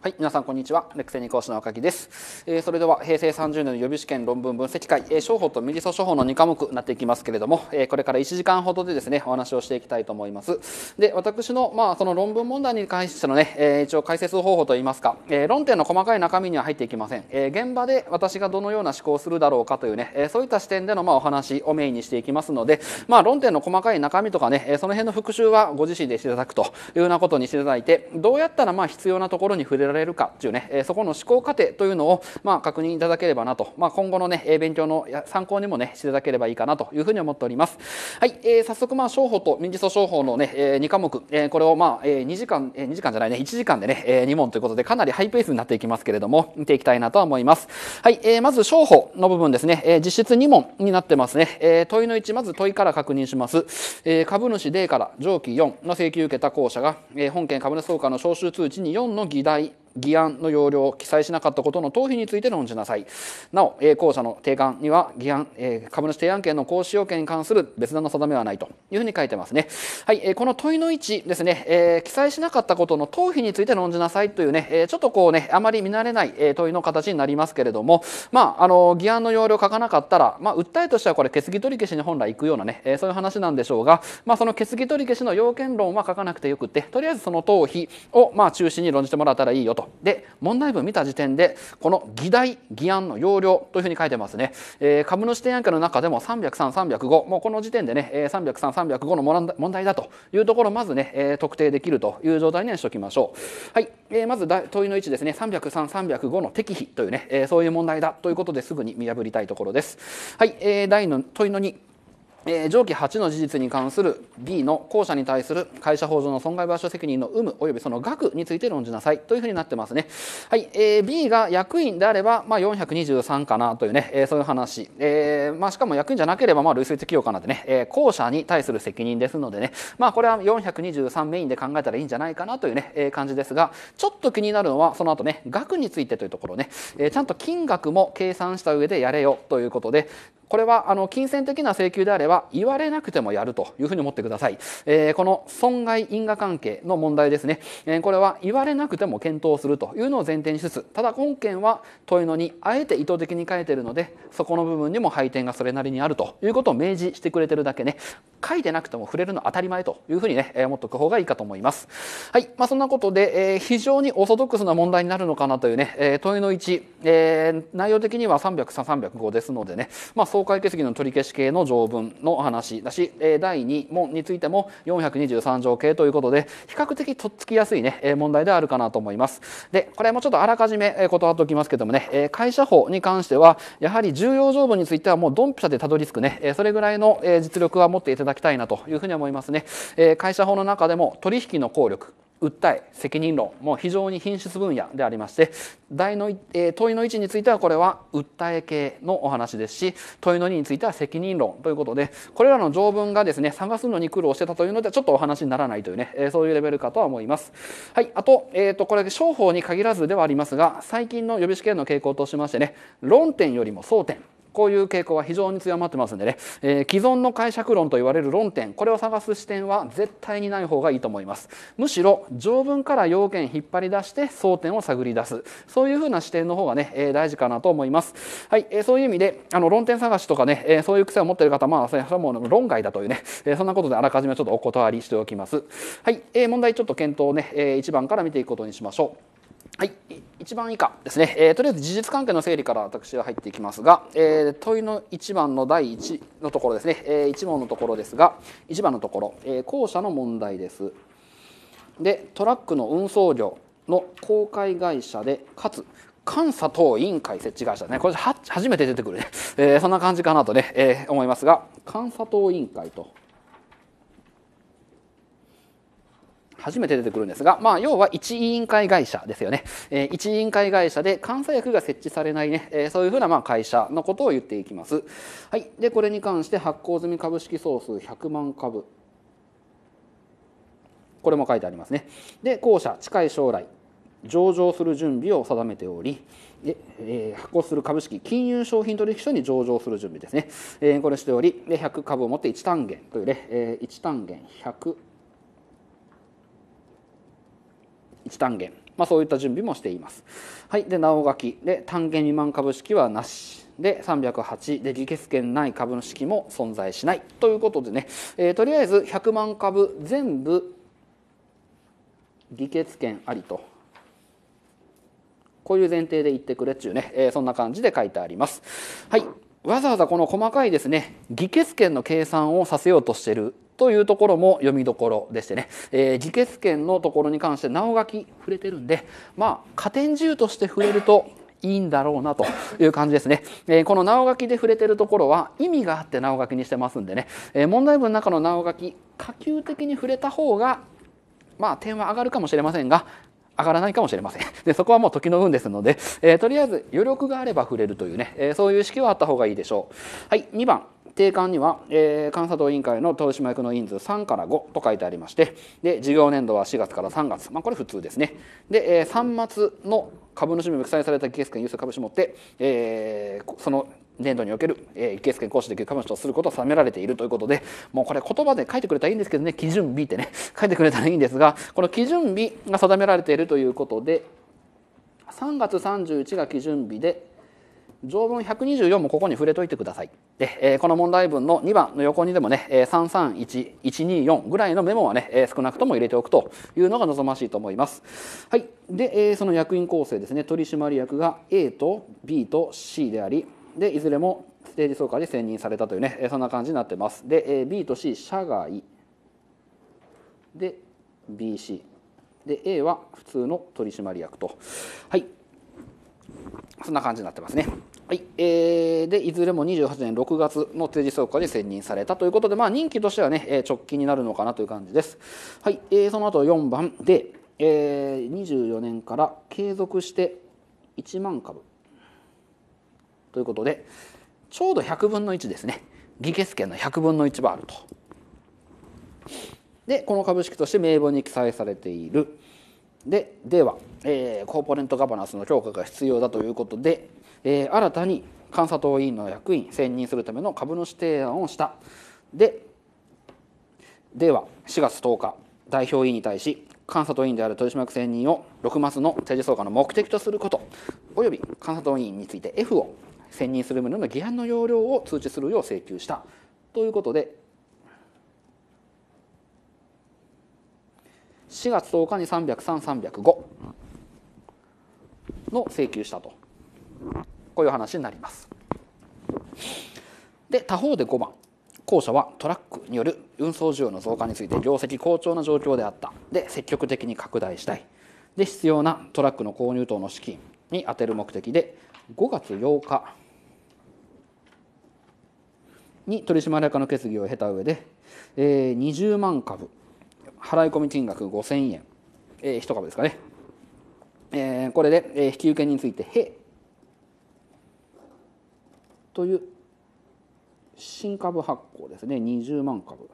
はい、皆さんこんにちは。レクセニ講師の赤木です。えー、それでは平成30年の予備試験論文分析会、えー、商法とミリソ商法の2科目になっていきますけれども、えー、これから1時間ほどでですね、お話をしていきたいと思います。で、私のまあその論文問題に関してのね、え一応解説方法といいますか、え論点の細かい中身には入っていきません。え現場で私がどのような思考をするだろうかというね、えそういった視点でのまあお話をメインにしていきますので、まあ論点の細かい中身とかね、えその辺の復習はご自身でしていただくというようなことにしていただいて、どうやったらまあ必要なところに触れられるかというね、えそこの思考過程というのを、まあ、確認いただければなと、まあ、今後のね、勉強の参考にもね、していただければいいかなというふうに思っております。はい、えー、早速、まあ、商法と民事訴訟法のね、え2科目、えこれをまあ、え2時間、え2時間じゃないね、1時間でね、え2問ということで、かなりハイペースになっていきますけれども、見ていきたいなと思います。はい、えまず、商法の部分ですね、え実質2問になってますね。え問いの1、まず問いから確認します。え株主 D から上記4の請求受けた公社が、え本件株主総会の招集通知に4の議題議案の要領を記載しなかったことの逃避について論じなさいなお、えー、後者の提案には議案、えー、株主提案権の行使要件に関する別段の定めはないというふうに書いてますね、はいえー、この問いの1ですね、えー、記載しなかったことの逃避について論じなさいというね、えー、ちょっとこうねあまり見慣れない、え問いの形になりますけれどもまああの議案の要領を書かなかったら、まあ、訴えとしてはこれ決議取り消しに本来行くようなね、えー、そういう話なんでしょうが、まあ、その決議取り消しの要件論は書かなくてよくてとりあえずその逃避をまあ中心に論じてもらったらいいよとで問題文見た時点でこの議題議案の要領というふうに書いてますね。えー、株主提案会の中でも303305もうこの時点でね303305の問題だというところをまずね特定できるという状態にしておきましょう。はい、えー、まず問いの位置ですね303305の適否というね、えー、そういう問題だということですぐに見破りたいところです。はい、えー、題の問いの2え上記8の事実に関する B の後者に対する会社法上の損害賠償責任の有無及びその額について論じなさいというふうになってますね。はい、えー、B が役員であれば、まあ、423かなというね、えー、そういう話、えー、まあ、しかも役員じゃなければ、まあ、累積適用かなでね、え後者に対する責任ですのでね、まあ、これは423メインで考えたらいいんじゃないかなというね、え感じですがちょっと気になるのはその後ね額についてというところね、えちゃんと金額も計算した上でやれよということでこれはあの金銭的な請求であればは言われなくてもやるというふうに思ってください。えー、この損害因果関係の問題ですね、えー、これは言われなくても検討するというのを前提にしつつ、ただ本件は問いのにあえて意図的に書いてるので、そこの部分にも配点がそれなりにあるということを明示してくれてるだけね、書いてなくても触れるの当たり前というふうにね、えー、思っとく方がいいかと思います。はい。まあ、そんなことで、えー、非常にオーソドックスな問題になるのかなというね、えー、問いの1、えー、内容的には3 0 3 305ですのでね、まあ、総解決議の取り消し系の条文、の話だし、え第2問についても423条形ということで比較的とっつきやすいね、え問題であるかなと思いますでこれもちょっとあらかじめ、え断っておきますけどもね、え会社法に関してはやはり重要条文についてはもうドンピシャでたどり着くね、えそれぐらいの、え実力は持っていただきたいなというふうに思いますね、え会社法の中でも取引の効力訴え責任論も非常に品質分野でありまして題の、えー、問いの位置についてはこれは訴え系のお話ですし問いの2については責任論ということでこれらの条文がですね探すのに苦労してたというのでちょっとお話にならないというね、えー、そういうレベルかとは思います。はい、あと,、えーと、とこれ商法に限らずではありますが最近の予備試験の傾向としましてね論点よりも争点こういう傾向は非常に強まってますんでね、えー、既存の解釈論と言われる論点これを探す視点は絶対にない方がいいと思いますむしろ条文から要件引っ張り出して争点を探り出すそういうふうな視点の方がね、えー、大事かなと思いますはい、えー、そういう意味であの論点探しとかね、えー、そういう癖を持っている方まあそれはもう論外だというね、えー、そんなことであらかじめちょっとお断りしておきますはい、えー、問題ちょっと検討ね、えー、1番から見ていくことにしましょうはい、1番以下ですね、えー、とりあえず事実関係の整理から私は入っていきますが、えー、問いの1番の第1のところですね、えー、1問のところですが1番のところ、えー、後者の問題ですでトラックの運送業の公開会社でかつ監査等委員会設置会社ねこれ初めて出てくるね、えー、そんな感じかなとね、えー、思いますが監査等委員会と初めて出てくるんですが、まあ、要は一委員会会社ですよね、えー、一委員会会社で監査役が設置されないね、えー、そういうふうなまあ会社のことを言っていきます、はい、でこれに関して発行済み株式総数100万株これも書いてありますねで後者近い将来上場する準備を定めておりで、えー、発行する株式金融商品取引所に上場する準備ですね、えー、これしておりで100株を持って1単元というね、えー、1単元100 1単元、まあ、そういった準備もしています。はい、でお書きで単元未満株式はなし。で308で議決権ない株式も存在しないということでね、えー、とりあえず100万株全部議決権ありとこういう前提で言ってくれっちゅうね、えー、そんな感じで書いてあります。はいわざわざこの細かいですね議決権の計算をさせようとしてるというところも読みどころでしてね、えー、議決権のところに関して直書き触れてるんでまあ加点自由として触れるといいんだろうなという感じですね。えー、この直書きで触れてるところは意味があって直書きにしてますんでね、えー、問題文の中の直書き可及的に触れた方がまあ点は上がるかもしれませんが上がらないかもしれません。でそこはもう時の運ですので、えー、とりあえず余力があれば触れるというね、えそういう式はあった方がいいでしょう。はい、2番。定款には、えー、監査等委員会の取締役の人数3から5と書いてありましてで事業年度は4月から3月、まあ、これ普通ですねで、えー、3末の株主名も記載された議決権有する株主も持って、えー、その年度における、えー、議決権行使できる株主とすることを定められているということでもうこれ言葉で書いてくれたらいいんですけどね基準日ってね 書いてくれたらいいんですがこの基準日が定められているということで3月31が基準日で条文124もここに触れといてください。で、えー、この問題文の2番の横にでもね、え331、124ぐらいのメモはね、えー、少なくとも入れておくというのが望ましいと思います。はい。で、えー、その役員構成ですね、取締役が A と B と C であり、で、いずれもステージ総会で選任されたというね、えそんな感じになってます。で、えー、B と C、社外。で、BC。で、A は普通の取締役と。はい。そんな感じになってますね。はい。えー、で、いずれも28年6月の定時総会に選任されたということで、まあ、任期としてはね、直近になるのかなという感じです。はい。えー、その後4番で、えー、24年から継続して1万株ということで、ちょうど100分の1ですね。議決権の100分の1はあると。で、この株式として名簿に記載されている。で、では、えコーポレントガバナンスの強化が必要だということで、え新たに監査党委員の役員選任するための株主提案をしたででは4月10日代表委員に対し監査党委員である取締役選任を6マスの定時総会の目的とすることおよび監査党委員について F を選任する旨の議案の要領を通知するよう請求したということで4月10日に303305。の請求したとこういう話になります。で他方で5番後者はトラックによる運送需要の増加について業績好調な状況であったで積極的に拡大したいで必要なトラックの購入等の資金に充てる目的で5月8日に取締役の決議を経た上で、えー、20万株払い込み金額5000円、えー、1株ですかねえー、これで、え引き受けについて「へ」という新株発行ですね20万株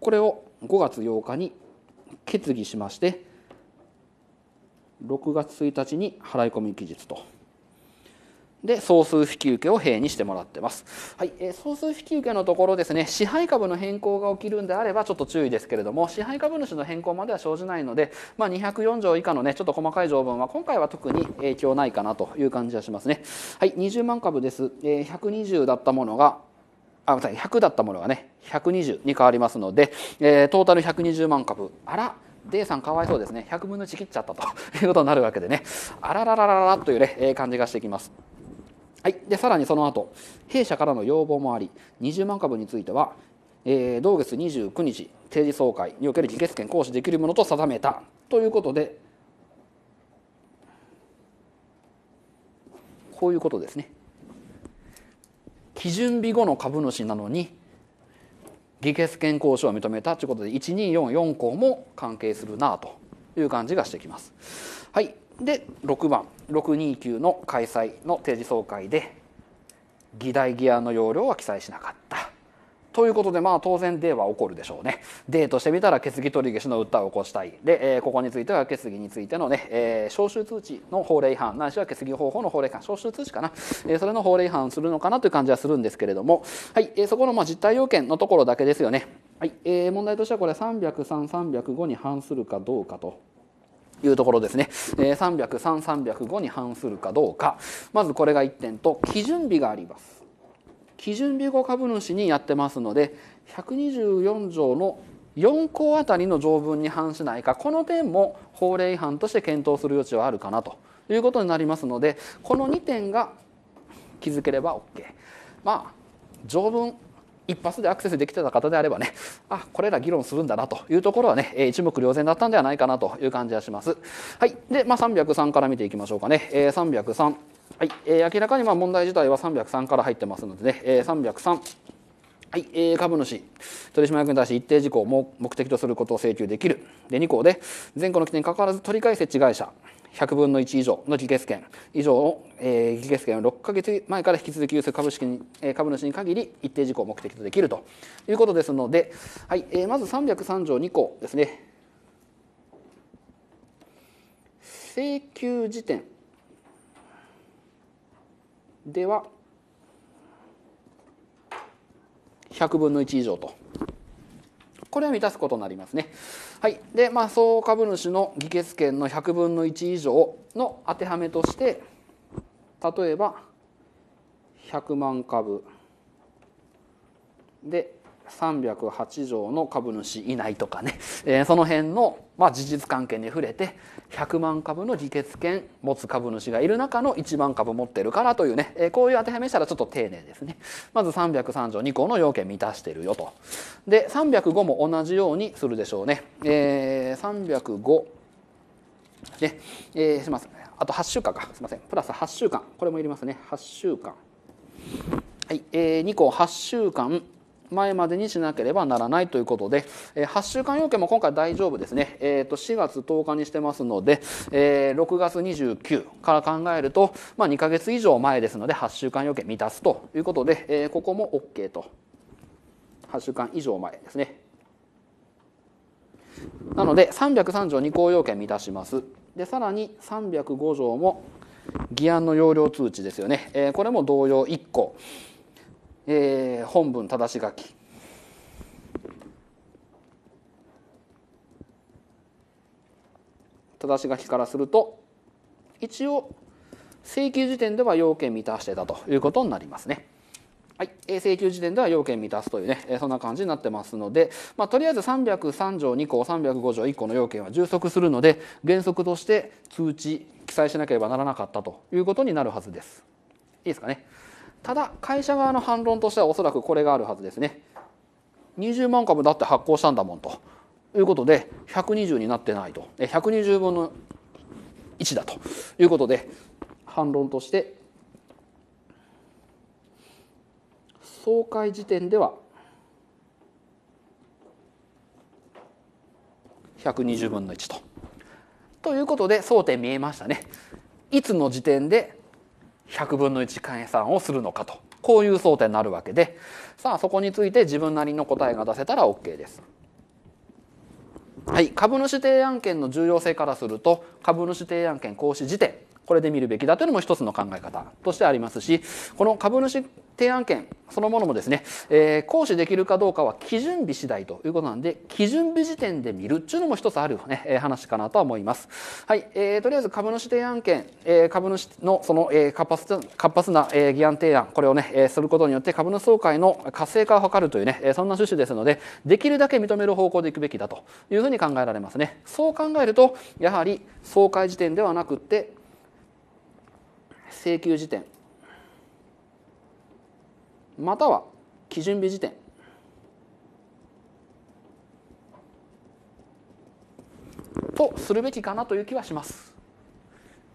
これを5月8日に決議しまして6月1日に払い込み期日と。で、総数引き受けを平にしてもらってます。はい、えー、総数引き受けのところですね、支配株の変更が起きるんであればちょっと注意ですけれども、支配株主の変更までは生じないので、まあ、204条以下のね、ちょっと細かい条文は今回は特に影響ないかなという感じはしますね。はい、20万株です。えー、120だったものが、あ、ごめんなさい、100だったものがね、120に変わりますので、えー、トータル120万株。あら、デイさんかわいそうですね。100分の1切っちゃったということになるわけでね。あらららららというね、えー、感じがしてきます。はい、でさらにその後弊社からの要望もあり20万株については、えー、同月29日定時総会における議決権行使できるものと定めたということでこういうことですね。基準日後の株主なのに議決権行使を認めたということで1244項も関係するなという感じがしてきます。はいで6番629の開催の定時総会で議題議案の要領は記載しなかった。ということで、まあ当然ーは起こるでしょうね。ーとしてみたら決議取り消しの訴えを起こしたい。で、えー、ここについては決議についてのね、えー、招集通知の法令違反、ないしは決議方法の法令違反、招集通知かな。えー、それの法令違反するのかなという感じはするんですけれども、はい、えー、そこのまあ実態要件のところだけですよね。はい、えー、問題としてはこれ303、305に反するかどうかと。いうところですね、えー、303305に反するかどうかまずこれが1点と基準日があります基準日後株主にやってますので124条の4項あたりの条文に反しないかこの点も法令違反として検討する余地はあるかなということになりますのでこの2点が気づければ OK まあ条文一発でアクセスできてた方であればねあこれら議論するんだなというところはね一目瞭然だったんではないかなという感じがします。はい、で、まあ、303から見ていきましょうかね、えー、303、はいえー、明らかにまあ問題自体は303から入ってますのでね、えー、303。はい、えー、株主取締役に対して一定事項を目的とすることを請求できるで2項で前項の規定に関わらず取り返設置会社100分の1以上の議決権以上を、えー、議決権を6か月前から引き続き有す株式に、え株主に限り一定事項を目的とできるということですので、はいえー、まず303条2項ですね請求時点では100分の1以上とこれは満たすことになりますね。はい、で、まあ、総株主の議決権の100分の1以上の当てはめとして例えば100万株で308条の株主いないとかね、えー、その辺の、まあ、事実関係に触れて100万株の議決権持つ株主がいる中の1万株持ってるからというね、えー、こういう当てはめしたらちょっと丁寧ですねまず303条2項の要件満たしてるよとで305も同じようにするでしょうね、えー、305ねえー、しますあと8週間かすいませんプラス8週間これもいりますね8週間はい、えー、2項8週間前までにしなければならないということで、え8週間要件も今回大丈夫ですね、えー、と4月10日にしてますので、えー、6月29から考えると、まあ、2ヶ月以上前ですので8週間要件満たすということで、えー、ここも OK と8週間以上前ですねなので303条2項要件満たしますでさらに305条も議案の要領通知ですよね、えー、これも同様1項えー、本文正し書き正し書きからすると一応請求時点では要件満たしてたということになりますね。はい、請求時点では要件満たすというね、そんな感じになってますので、まあ、とりあえず303条2項305条1項の要件は充足するので原則として通知記載しなければならなかったということになるはずです。いいですかね。ただ会社側の反論としてはおそらくこれがあるはずですね20万株だって発行したんだもんということで120になってないと120分の1だということで反論として総会時点では120分の1と。ということで争点見えましたね。いつの時点で100分の1換算をするのかとこういう争点になるわけでさあそこについて自分なりの答えが出せたら OK です。はい、株主提案権の重要性からすると株主提案権行使時点これで見るべきだというのも一つの考え方としてありますし、この株主提案権そのものもですね、えー、行使できるかどうかは基準日次第ということなんで、基準日時点で見るっていうのも一つある、ね、話かなとは思います。はい、えー、とりあえず株主提案権、えー、株主のその、えー、活発活発な、えー、議案提案、これをね、えー、することによって株主総会の活性化を図るというね、えー、そんな趣旨ですので、できるだけ認める方向でいくべきだというふうに考えられますね。そう考えると、やはり総会時点ではなくって、請求時点または基準日時点とするべきかなという気はします。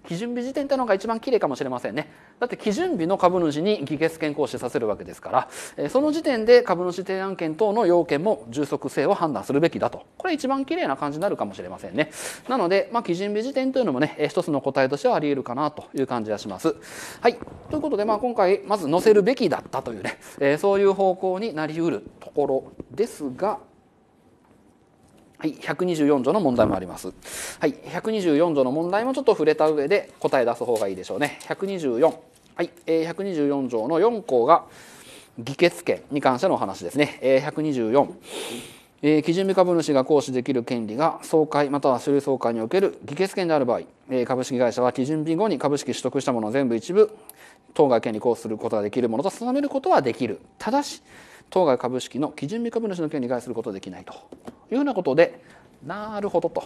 基準日時点ってのが一番綺麗かもしれませんね。だって基準日の株主に議決権行使させるわけですから、その時点で株主提案権等の要件も充足性を判断するべきだと。これ一番綺麗な感じになるかもしれませんね。なので、まあ、基準日時点というのもね、一つの答えとしてはありえるかなという感じがします。はい。ということで、まあ、今回、まず載せるべきだったというね、そういう方向になりうるところですが、はい、124条の問題もあります。はい、124条の問題もちょっと触れた上で答え出す方がいいでしょうね。124。はい、えー、124条の4項が議決権に関してのお話ですね。えー、124。えー、基準日株主が行使できる権利が総会または所類総会における議決権である場合、えー、株式会社は基準日後に株式取得したものを全部一部当該権利行使することができるものと定めることはできる。ただし、当該株式の基準日株主の権利害することできないというふうなことでなるほどと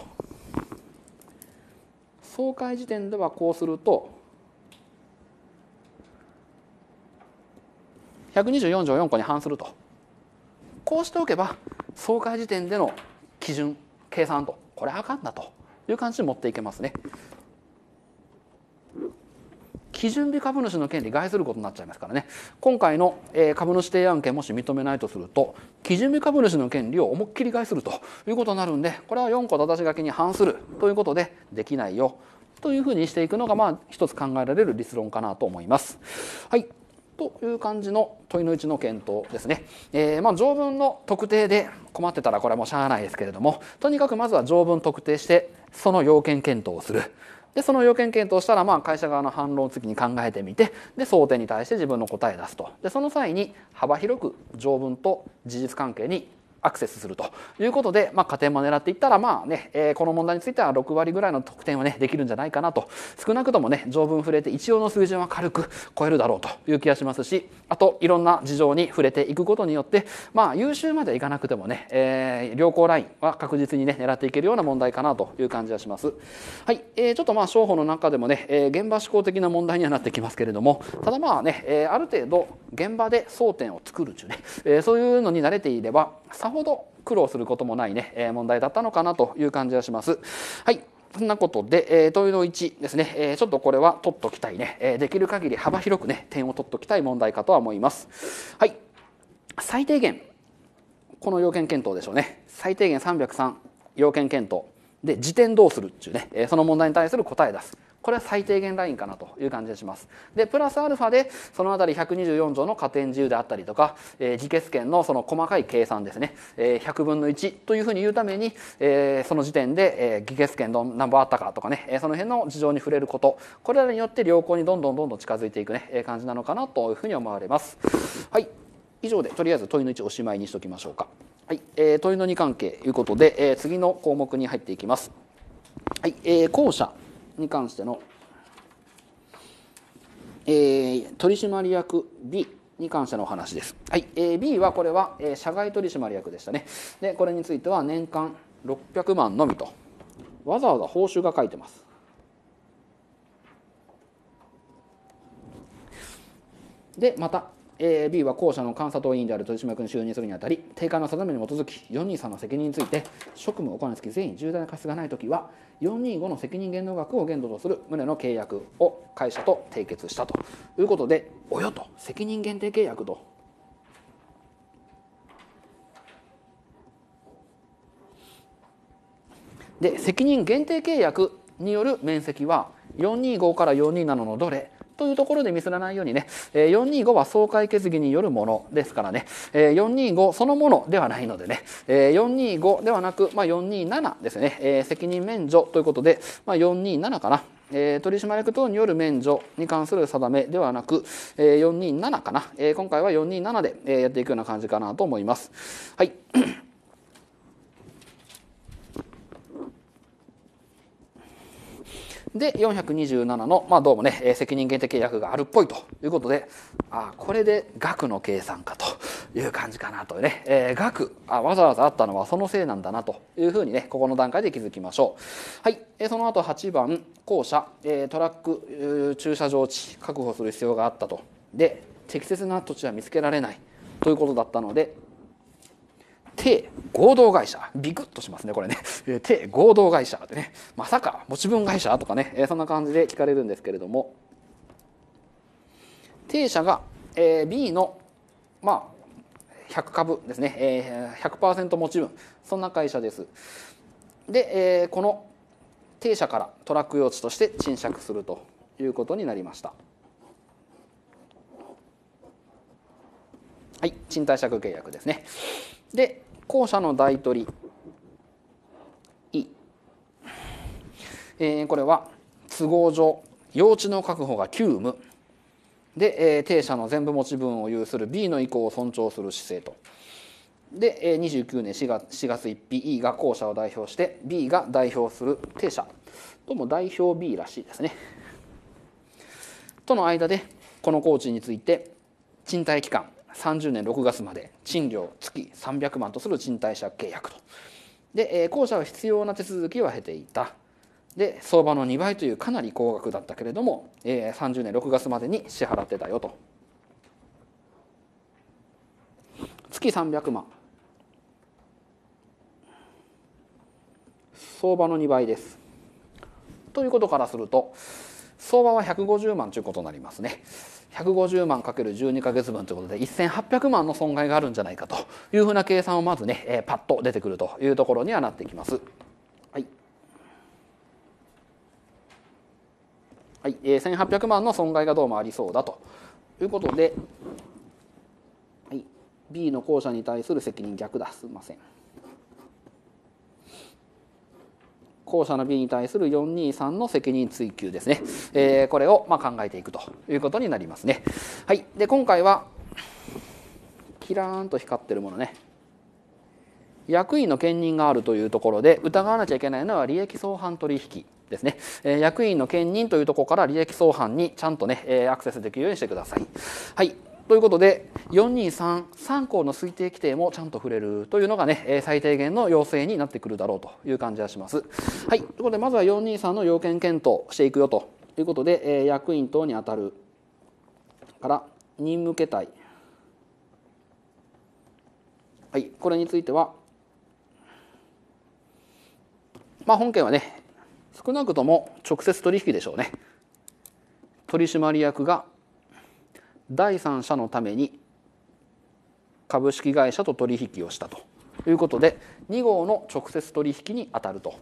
総会時点ではこうすると124条4項に反するとこうしておけば総会時点での基準計算とこれあかんだという感じに持っていけますね。基準日株主の権利害することになっちゃいますからね今回の株主提案権もし認めないとすると基準日株主の権利を思いっきり害するということになるんでこれは4個ただし書きに反するということでできないよというふうにしていくのがまあ一つ考えられる立論かなと思います。はいという感じの問いの1の検討ですね。えー、まあ条文の特定で困ってたらこれはもうしゃあないですけれどもとにかくまずは条文特定してその要件検討をする。でその要件検討したらまあ会社側の反論を次に考えてみてで争点に対して自分の答え出すとでその際に幅広く条文と事実関係にアクセスするということで、まあ、加点も狙っていったら、まあね、えー、この問題については6割ぐらいの得点はね、できるんじゃないかなと。少なくともね、条文触れて一応の水準は軽く超えるだろうという気がしますし、あと、いろんな事情に触れていくことによって、まあ、優秀まではいかなくてもね、えー、良好ラインは確実にね、狙っていけるような問題かなという感じがします。はい、えー、ちょっとまあ、商法の中でもね、えー、現場思考的な問題にはなってきますけれども、ただまあね、えー、ある程度、現場で争点を作るうね、えー、そういうのに慣れていれば、作ほど苦労することもないね、え問題だったのかなという感じがします。はい。そんなことで、えー、問いの1ですね、えー、ちょっとこれは取っときたいね、えー、できる限り幅広くね、点を取っときたい問題かとは思います。はい。最低限、この要件検討でしょうね。最低限303要件検討。で、時点どうするっていうね、えその問題に対する答え出す。これは最低限ラインかなという感じがします。で、プラスアルファで、そのあたり124条の加点自由であったりとか、えー、議決権のその細かい計算ですね、えー、100分の1というふうに言うために、えー、その時点で、えー、議決権ど何本あったかとかね、えその辺の事情に触れること、これらによって良好にどんどんどんどん近づいていくね、えー、感じなのかなというふうに思われます。はい。以上でとりあえず問いの1おしまいにしておきましょうか。はい、えー、問いの2関係ということで、えー、次の項目に入っていきます。はい、えー、後者。に関しての、えー、取締役 B に関してのお話です。はい、えー、B はこれは、えー、社外取締役でしたね。で、これについては年間600万のみと、わざわざ報酬が書いてます。で、また、えー、B は後者の監査党委員である取締役に就任するにあたり定款の定めに基づき4人さんの責任について職務を行うつき全員重大な過失がない時は425の責任限度額を限度とする旨の契約を会社と締結したということでおよと責任限定契約と。で責任限定契約による面積は425から427のどれというところでミスらないようにね、425は総会決議によるものですからね、425そのものではないのでね、425ではなく、まあ、427ですね、え責任免除ということで、まあ、427かな。えー、取締役等による免除に関する定めではなく、え427かな、え今回は427で、えやっていくような感じかなと思います。はいで、427の、まあどうもね、責任限定契約があるっぽいということで、あこれで額の計算かという感じかなというね、えー、額あ、わざわざあったのはそのせいなんだなというふうにね、ここの段階で気づきましょう。はい、えー、その後8番、校舎、えー、トラック、駐車場地、確保する必要があったと。で、適切な土地は見つけられないということだったので、手合同会社ビクッとしますねこれね 手合同会社ってねまさか持ち分会社とかね、そんな感じで聞かれるんですけれども定社が、えー、B のまあ100株ですね、えー、100%持ち分そんな会社ですで、えこの定社からトラック用地として賃借するということになりましたはい賃貸借契約ですねで後者の大取り E、えー、これは都合上用地の確保が急務で、えー、定者の全部持ち分を有する B の意向を尊重する姿勢と。で、え29年4月 ,4 月1日 E が後者を代表して B が代表する定社とも代表 B らしいですね。との間でこの工賃について賃貸期間30年6月まで賃料月300万とする賃貸借契約とで、え後者は必要な手続きは経ていたで相場の2倍というかなり高額だったけれども、え30年6月までに支払ってたよと月300万相場の2倍ですということからすると相場は150万ということになりますね。150万る1 2ヶ月分ということで1800万の損害があるんじゃないかというふうな計算をまずね、えー、パッと出てくるというところにはなってきます。はいはい、えー、1800万の損害がどうもありそうだということで、はい、B の後者に対する責任逆だすいません。後者の B に対する423の責任追及ですね。えー、これをま考えていくということになりますね。はい。で、今回は、キラーンと光ってるものね。役員の兼任があるというところで、疑わなきゃいけないのは利益相反取引。ですね、え役員の兼任というところから利益相反にちゃんとね、えアクセスできるようにしてください。はい。ということで4233項の推定規定もちゃんと触れるというのがね最低限の要請になってくるだろうという感じがします。はい、ということでまずは423の要件検討していくよということで、え役員等にあたるから任務形態、はい、これについては、まあ、本件はね少なくとも直接取引でしょうね。取締役が第三者のために株式会社と取引をしたということで2号の直接取引に当たると。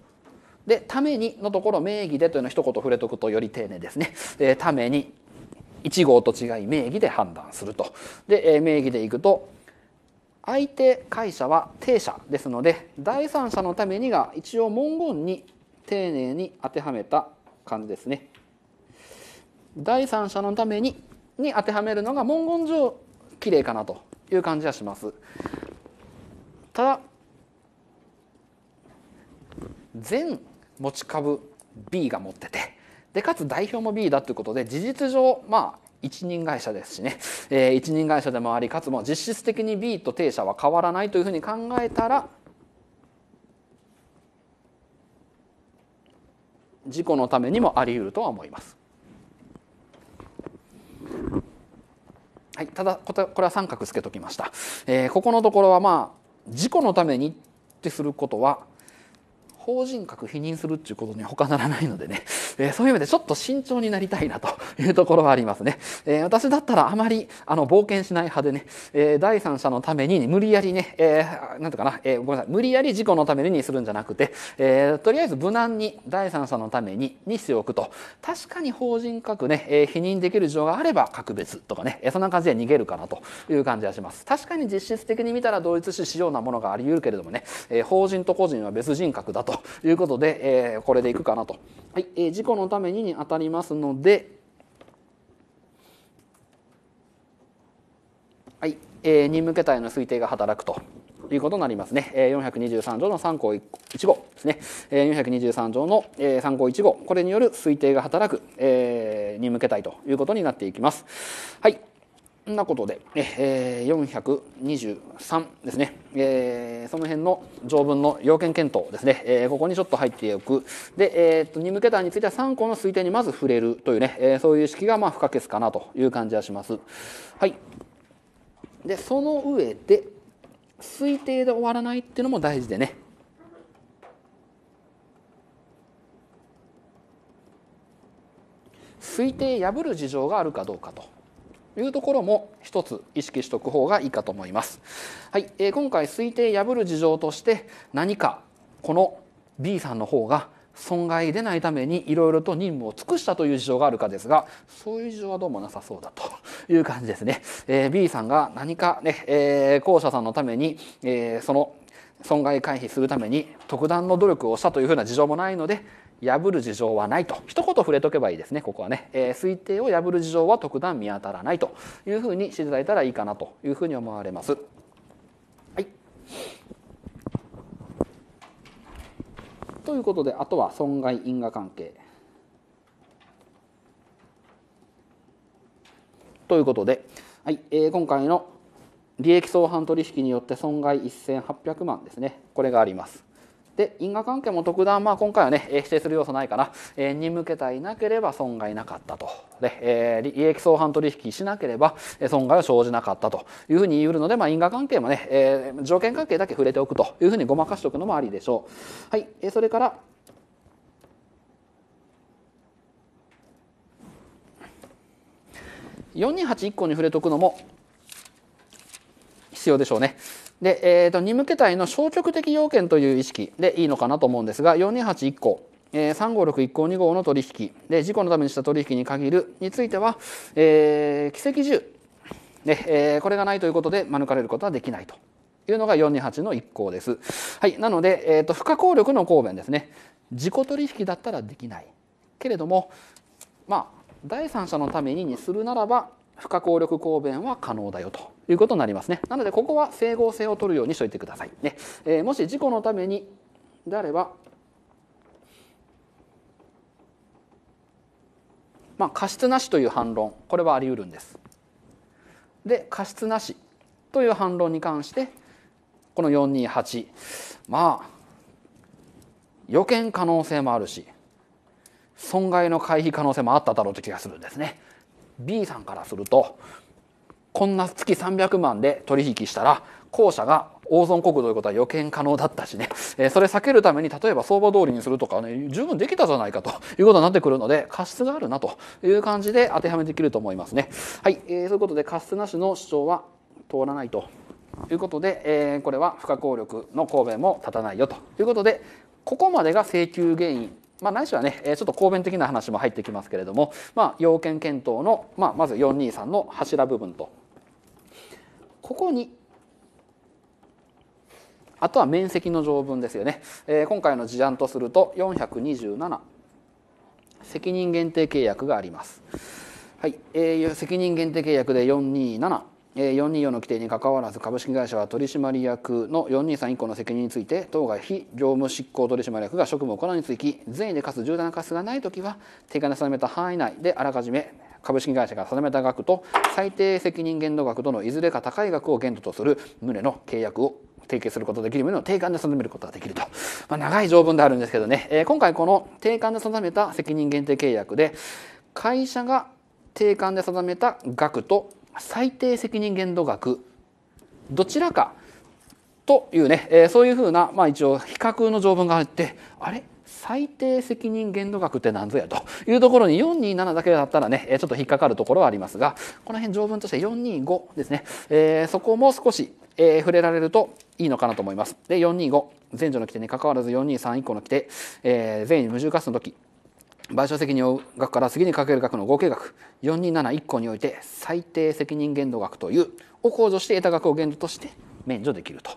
で「ために」のところ「名義で」というのは一言触れとくとより丁寧ですね。えために1号と違い名義で判断すると。で、え名義でいくと相手会社は定社ですので第三者のためにが一応文言に丁寧に当てはめた感じですね。第三者のためにに当てはめるのが文言上綺麗かなという感じはします。ただ全持ち株 B が持っててでかつ代表も B だということで事実上まあ一人会社ですしね、えー、一人会社でもありかつも実質的に B と定社は変わらないというふうに考えたら事故のためにもあり得るとは思います。はい、ただこれは三角つけときました、えー、ここのところはまあ事故のためにってすることは法人格否認するっていうことには他ならないのでね、えー、そういう意味でちょっと慎重になりたいなと いうところはありますね。えー、私だったらあまりあの冒険しない派でね、えー、第三者のために無理やりね、えー、なんとかな、えー、ごめんなさい、無理やり事故のためにするんじゃなくて、えー、とりあえず無難に第三者のためににしておくと、確かに法人格ね、えー、否認できる事情があれば格別とかね、えー、そんな感じで逃げるかなという感じがします。確かに実質的に見たら同一視しようなものがあり得るけれどもね、えー、法人と個人は別人格だとということで、えー、これでいくかなと。はい、えー、事故のためにに当たりますので、はい、えー、任務形態の推定が働くと。いうことになりますね。423条の3項1号ですね。423条の3項1号、これによる推定が働く任務形態ということになっていきます。はい。んなことで、えー、423ですね、えー、その辺の条文の要件検討ですね、えー、ここにちょっと入っておく。で、えー、っと、に向けたについては3項の推定にまず触れるというね、えー、そういう式がまあ不可欠かなという感じはします。はい。で、その上で、推定で終わらないっていうのも大事でね、推定破る事情があるかどうかというところも一つ意識しておく方がいいかと思います。はい、えー、今回推定破る事情として何かこの B さんの方が損害出ないためにいろいろと任務を尽くしたという事情があるかですがそういう事情はどうもなさそうだという感じですね。えー、B さんが何かね、えー、校舎さんのために、えー、その損害回避するために特段の努力をしたというふうな事情もないので破る事情はないと一言触れとけばいいですねここはね、えー、推定を破る事情は特段見当たらないというふうにしていただいたらいいかなというふうに思われます。はいということであとは損害因果関係。ということで、はいえー、今回の利益相反取引によって損害1800万ですねこれがあります。で因果関係も特段、まあ、今回はね否定する要素ないかな、えー、に向けたいなければ損害なかったとで、えー、利益相反取引しなければ損害は生じなかったというふうに言うので、まあ、因果関係もね、えー、条件関係だけ触れておくというふうにごまかしておくのもありでしょう。はい、えー、それから428 1個に触れておくのも必要でしょうね。で、えー、と2無形態の消極的要件という意識でいいのかなと思うんですが4281項えー、356 1項2号の取引で事故のためにした取引に限るについては、えー、奇跡中。ねえー、これがないということで免れることはできないというのが428の1項です。はい、なので、えーと、不可抗力の抗弁ですね自己取引だったらできないけれどもまあ第三者のためににするならば不可抗力抗弁は可能だよということになりますね。なのでここは整合性を取るようにしといてください。ねえー、もし事故のためにであれば、まあ、過失なしという反論これはあり得るんです。で過失なしという反論に関してこの428まあ予見可能性もあるし損害の回避可能性もあっただろうという気がするんですね。B さんからするとこんな月300万で取引したら後者が大損国ということは予見可能だったしね、えー、それ避けるために例えば相場通りにするとかね十分できたじゃないかと いうことになってくるので過失があるなという感じで当てはめできると思いますね。はい、えー、そういうことで過失なしの主張は通らないということで、えー、これは不可抗力の公弁も立たないよということでここまでが請求原因まあ、ないしはねちょっと公弁的な話も入ってきますけれども、まあ、要件検討の、まあ、まず423の柱部分とここにあとは面積の条文ですよね、えー、今回の事案とすると427責任限定契約があります。はいえー、責任限定契約で427 424の規定にかかわらず株式会社は取締役の423以降の責任について当該非業務執行取締役が職務を行うにつき善意でかつ重大な過失がない時は定価で定めた範囲内であらかじめ株式会社が定めた額と最低責任限度額とのいずれか高い額を限度とする旨の契約を提携することできる旨の定款で定めることができると、まあ、長い条文であるんですけどね、えー、今回この定款で定めた責任限定契約で会社が定款で定めた額と最低責任限度額どちらかというね、えー、そういうふうな、まあ、一応比較の条文があってあれ最低責任限度額って何ぞやというところに427だけだったらねちょっと引っかかるところはありますがこの辺条文として425ですね、えー、そこも少し、えー、触れられるといいのかなと思います。で425前条の規定に関わらず423以降の規定、えー、善意無重化数の時賠償責任を負う額から次にかける額の合計額4271項において最低責任限度額というを控除して得た額を限度として免除できると。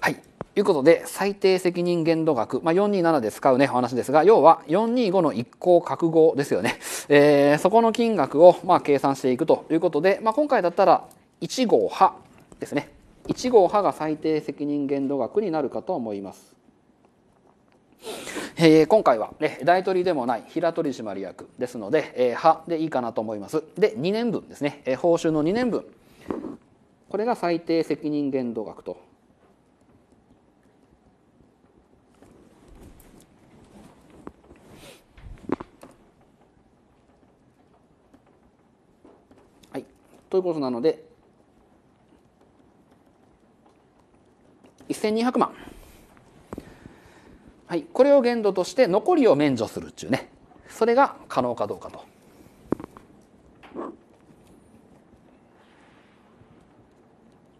はいいうことで最低責任限度額、まあ、427で使うねお話ですが要は425の1項覚悟ですよね、えー、そこの金額をまあ計算していくということで、まあ、今回だったら1号派ですね1号派が最低責任限度額になるかと思います。えー、今回は、ね、大取りでもない平取締役ですので、えー、派でいいかなと思います。で、2年分ですね、えー、報酬の2年分。これが最低責任限度額と。はい、ということなので、1200万。はい、これを限度として残りを免除するっちゅうねそれが可能かどうかと。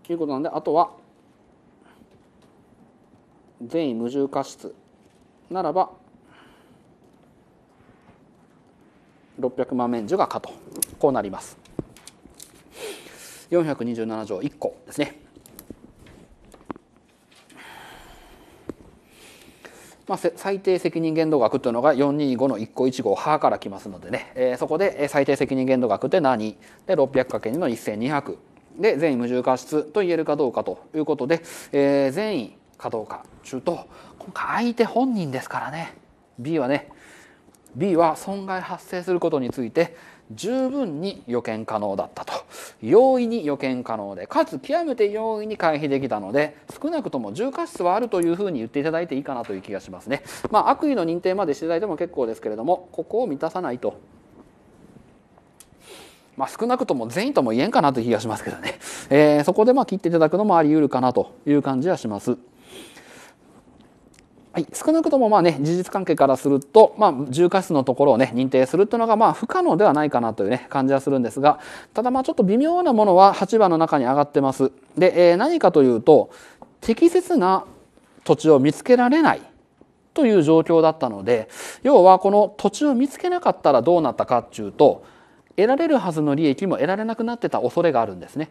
ということなんであとは善意無重過失ならば600万免除が可とこうなります427条1個ですね。まあ、最低責任限度額というのが425の1個1号はから来ますのでね、えー、そこで最低責任限度額って何で 600×2 の1200で善意無重過失と言えるかどうかということで、えー、善意かどうか中と今回相手本人ですからね B はね B は損害発生することについて十分に予見可能だったと容易に予見可能でかつ極めて容易に回避できたので少なくとも重過失はあるというふうに言っていただいていいかなという気がしますね、まあ、悪意の認定までしていただいても結構ですけれどもここを満たさないとまあ、少なくとも善意とも言えんかなという気がしますけどね、えー、そこでまあ切っていただくのもあり得るかなという感じはします。はい、少なくともまあね事実関係からすると、まあ、重過失のところをね認定するっていうのがまあ不可能ではないかなというね感じはするんですがただまあちょっと微妙なものは8番の中に上がってます。で、えー、何かというと適切な土地を見つけられないという状況だったので要はこの土地を見つけなかったらどうなったかっいうと得られるはずの利益も得られなくなってた恐れがあるんですね。